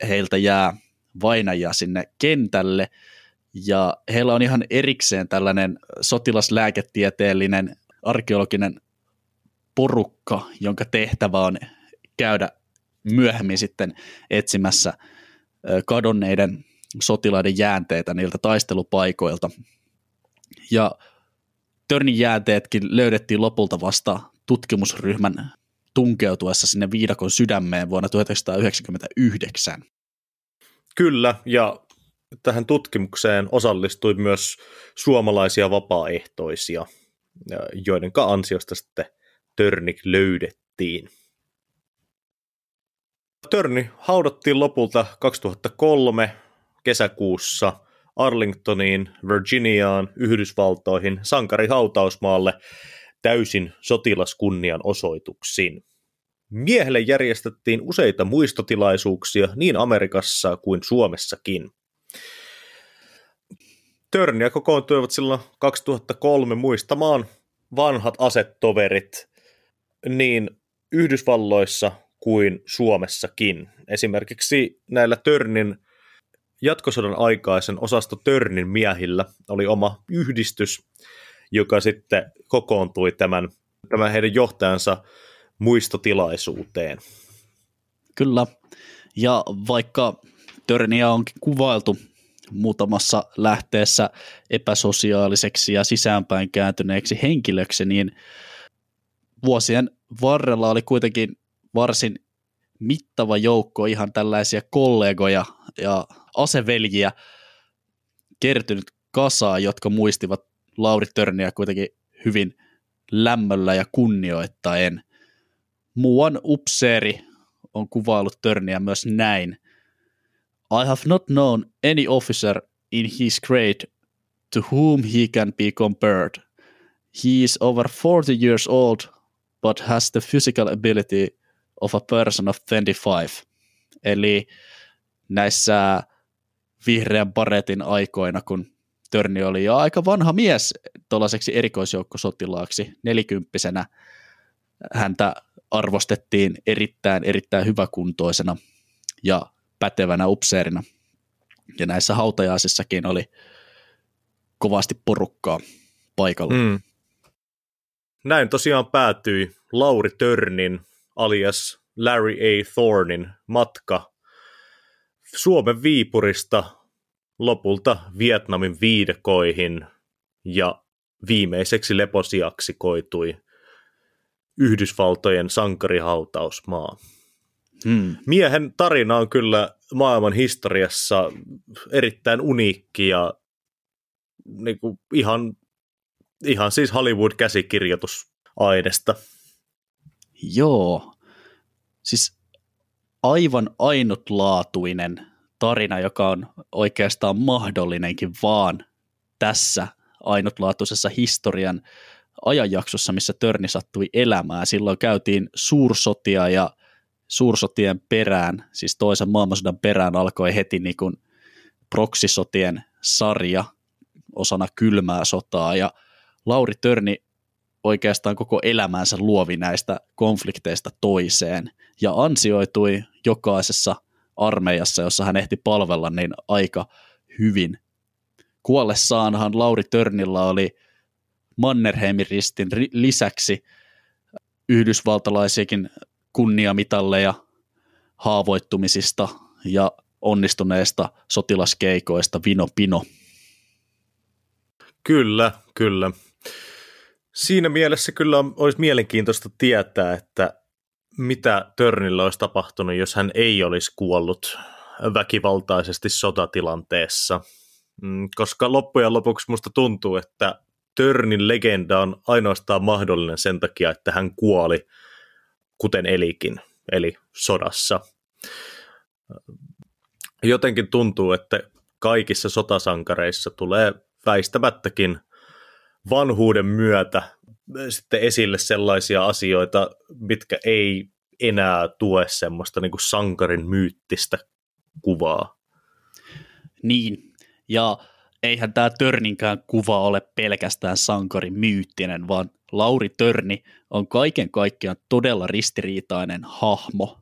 heiltä jää vainajia sinne kentälle. Ja heillä on ihan erikseen tällainen sotilaslääketieteellinen arkeologinen porukka, jonka tehtävä on käydä myöhemmin sitten etsimässä kadonneiden sotilaiden jäänteitä niiltä taistelupaikoilta. Ja Törnin jääteetkin löydettiin lopulta vasta tutkimusryhmän tunkeutuessa sinne viidakon sydämeen vuonna 1999. Kyllä, ja tähän tutkimukseen osallistui myös suomalaisia vapaaehtoisia, joiden ansiosta sitten Törnik löydettiin. Törni haudattiin lopulta 2003 kesäkuussa Arlingtoniin, Virginiaan, Yhdysvaltoihin, sankarihautausmaalle täysin sotilaskunnian osoituksiin. Miehelle järjestettiin useita muistotilaisuuksia niin Amerikassa kuin Suomessakin. Törniä kokoontuivat silloin 2003 muistamaan vanhat asetoverit niin Yhdysvalloissa kuin Suomessakin. Esimerkiksi näillä Törnin jatkosodan aikaisen osasto Törnin miehillä oli oma yhdistys, joka sitten kokoontui tämän, tämän heidän johtajansa muistotilaisuuteen. Kyllä, ja vaikka Törniä onkin kuvailtu muutamassa lähteessä epäsosiaaliseksi ja sisäänpäin kääntyneeksi henkilöksi, niin vuosien varrella oli kuitenkin varsin mittava joukko ihan tällaisia kollegoja ja aseveljiä kertynyt kasaa, jotka muistivat Lauri Törniä kuitenkin hyvin lämmöllä ja kunnioittaen. Muuan upseeri on kuvaillut Törniä myös näin. I have not known any officer in his grade to whom he can be compared. He is over 40 years old, but has the physical ability of a person of 25. Eli näissä vihreän paretin aikoina, kun Törni oli jo aika vanha mies tuollaiseksi erikoisjoukkosotilaaksi, nelikymppisenä häntä arvostettiin erittäin, erittäin hyväkuntoisena ja pätevänä upseerina. Ja näissä hautajaisissakin oli kovasti porukkaa paikalla. Mm. Näin tosiaan päättyi Lauri Törnin alias Larry A. Thornin matka Suomen Viipurista lopulta Vietnamin viidekoihin ja viimeiseksi leposiaksi koitui Yhdysvaltojen sankarihautausmaa. Hmm. Miehen tarina on kyllä maailman historiassa erittäin uniikki ja niin kuin ihan, ihan siis Hollywood-käsikirjoitusaineesta. Joo. Siis aivan ainutlaatuinen tarina, joka on oikeastaan mahdollinenkin vaan tässä ainutlaatuisessa historian ajanjaksossa, missä Törni sattui elämään. Silloin käytiin suursotia ja suursotien perään, siis toisen maailmansodan perään alkoi heti niin kuin proksisotien sarja osana kylmää sotaa ja Lauri Törni oikeastaan koko elämänsä luovi näistä konflikteista toiseen ja ansioitui jokaisessa armeijassa, jossa hän ehti palvella, niin aika hyvin. Kuollessaanhan Lauri Törnillä oli Mannerheimin ristin ri- lisäksi yhdysvaltalaisiakin kunniamitalleja haavoittumisista ja onnistuneista sotilaskeikoista vino pino. Kyllä, kyllä. Siinä mielessä kyllä olisi mielenkiintoista tietää, että mitä Törnillä olisi tapahtunut, jos hän ei olisi kuollut väkivaltaisesti sotatilanteessa. Mm, koska loppujen lopuksi musta tuntuu, että Törnin legenda on ainoastaan mahdollinen sen takia, että hän kuoli, kuten elikin, eli sodassa. Jotenkin tuntuu, että kaikissa sotasankareissa tulee väistämättäkin – vanhuuden myötä sitten esille sellaisia asioita, mitkä ei enää tue semmoista niin kuin sankarin myyttistä kuvaa. Niin, ja eihän tämä Törninkään kuva ole pelkästään sankarin myyttinen, vaan Lauri Törni on kaiken kaikkiaan todella ristiriitainen hahmo.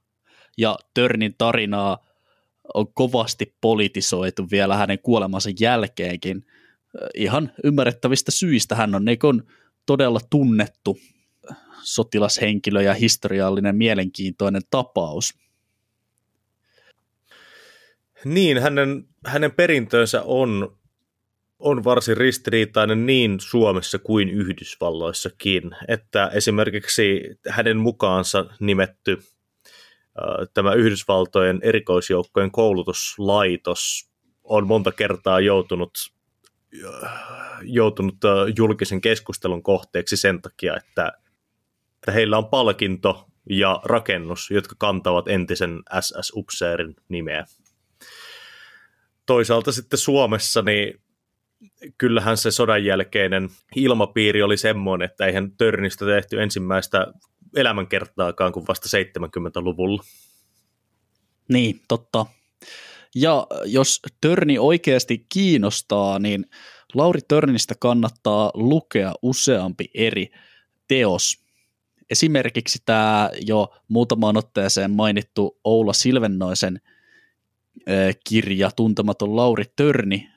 Ja Törnin tarinaa on kovasti politisoitu vielä hänen kuolemansa jälkeenkin – ihan ymmärrettävistä syistä hän on niin todella tunnettu sotilashenkilö ja historiallinen mielenkiintoinen tapaus. Niin, hänen, hänen perintönsä on, on varsin ristiriitainen niin Suomessa kuin Yhdysvalloissakin, että esimerkiksi hänen mukaansa nimetty tämä Yhdysvaltojen erikoisjoukkojen koulutuslaitos on monta kertaa joutunut joutunut julkisen keskustelun kohteeksi sen takia, että, että heillä on palkinto ja rakennus, jotka kantavat entisen SS-upseerin nimeä. Toisaalta sitten Suomessa, niin kyllähän se sodan jälkeinen ilmapiiri oli semmoinen, että eihän Törnistä tehty ensimmäistä elämänkertaakaan kuin vasta 70-luvulla. Niin, totta. Ja äh, jos Törni oikeasti kiinnostaa, niin Lauri Törnistä kannattaa lukea useampi eri teos. Esimerkiksi tämä jo muutamaan otteeseen mainittu Oula Silvennoisen kirja Tuntematon Lauri Törni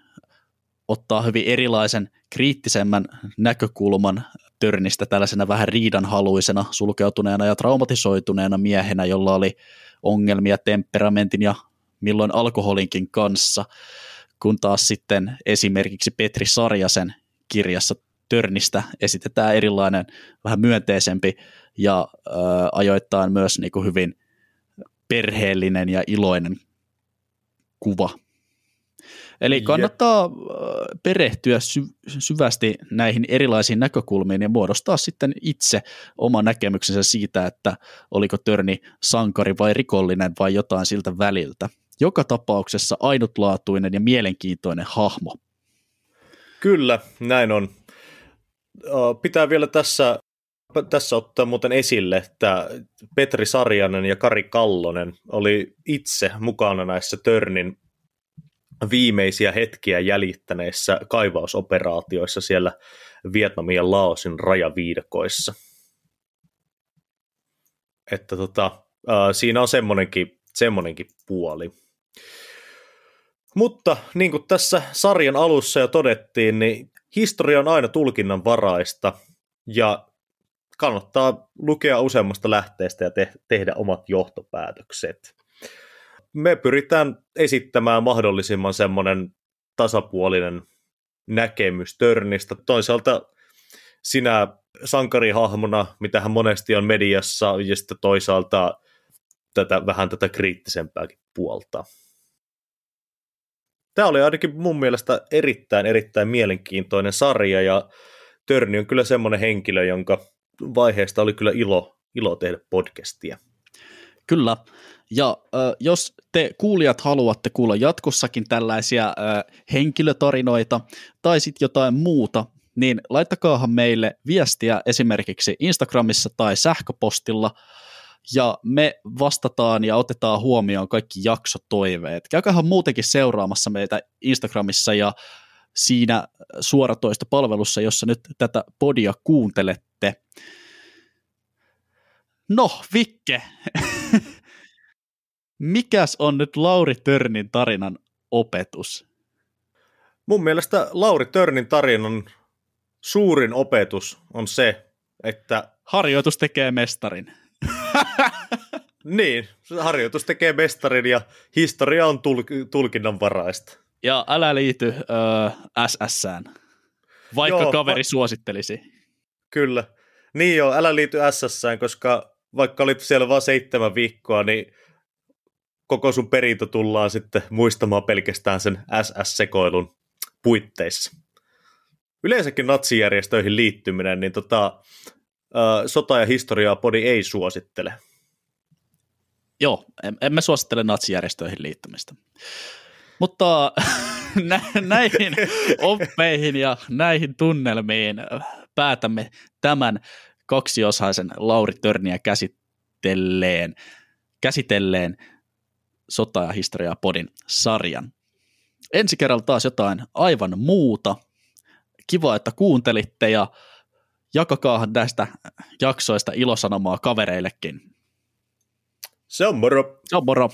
ottaa hyvin erilaisen kriittisemmän näkökulman Törnistä tällaisena vähän riidanhaluisena, sulkeutuneena ja traumatisoituneena miehenä, jolla oli ongelmia temperamentin ja milloin alkoholinkin kanssa, kun taas sitten esimerkiksi Petri Sarjasen kirjassa Törnistä esitetään erilainen, vähän myönteisempi ja ö, ajoittain myös niin kuin hyvin perheellinen ja iloinen kuva. Eli kannattaa Jep. perehtyä sy- syvästi näihin erilaisiin näkökulmiin ja muodostaa sitten itse oma näkemyksensä siitä, että oliko Törni sankari vai rikollinen vai jotain siltä väliltä joka tapauksessa ainutlaatuinen ja mielenkiintoinen hahmo. Kyllä, näin on. Pitää vielä tässä, tässä ottaa muuten esille, että Petri Sarjanen ja Kari Kallonen oli itse mukana näissä Törnin viimeisiä hetkiä jäljittäneissä kaivausoperaatioissa siellä Vietnamin ja Laosin rajaviidakoissa. Että tota, siinä on semmoinenkin, semmoinenkin puoli. Mutta niin kuin tässä sarjan alussa jo todettiin, niin historia on aina varaista ja kannattaa lukea useammasta lähteestä ja te- tehdä omat johtopäätökset. Me pyritään esittämään mahdollisimman semmoinen tasapuolinen näkemys Törnistä. Toisaalta sinä sankarihahmona, mitä hän monesti on mediassa, ja sitten toisaalta tätä, vähän tätä kriittisempääkin puolta tämä oli ainakin mun mielestä erittäin, erittäin mielenkiintoinen sarja ja Törni on kyllä semmoinen henkilö, jonka vaiheesta oli kyllä ilo, ilo tehdä podcastia. Kyllä. Ja äh, jos te kuulijat haluatte kuulla jatkossakin tällaisia äh, henkilötarinoita tai sitten jotain muuta, niin laittakaahan meille viestiä esimerkiksi Instagramissa tai sähköpostilla – ja me vastataan ja otetaan huomioon kaikki jaksotoiveet. Käykäähän muutenkin seuraamassa meitä Instagramissa ja siinä suoratoista palvelussa, jossa nyt tätä podia kuuntelette. No, Vikke, mikäs on nyt Lauri Törnin tarinan opetus? Mun mielestä Lauri Törnin tarinan suurin opetus on se, että... Harjoitus tekee mestarin niin, harjoitus tekee mestarin ja historia on tulk- tulkinnanvaraista. Ja älä liity öö, ss vaikka joo, kaveri va- suosittelisi. Kyllä. Niin joo, älä liity ss koska vaikka olit siellä vain seitsemän viikkoa, niin koko sun perintö tullaan sitten muistamaan pelkästään sen SS-sekoilun puitteissa yleensäkin natsijärjestöihin liittyminen, niin tota, sota- ja historiaa podi ei suosittele. Joo, emme suosittele natsijärjestöihin liittymistä. Mutta nä- näihin oppeihin ja näihin tunnelmiin päätämme tämän kaksiosaisen Lauri Törniä käsitelleen, käsitelleen sota- ja historiaa podin sarjan. Ensi kerralla taas jotain aivan muuta. Kiva, että kuuntelitte ja jakakaahan näistä jaksoista ilosanomaa kavereillekin. Se on moro. Se on moro.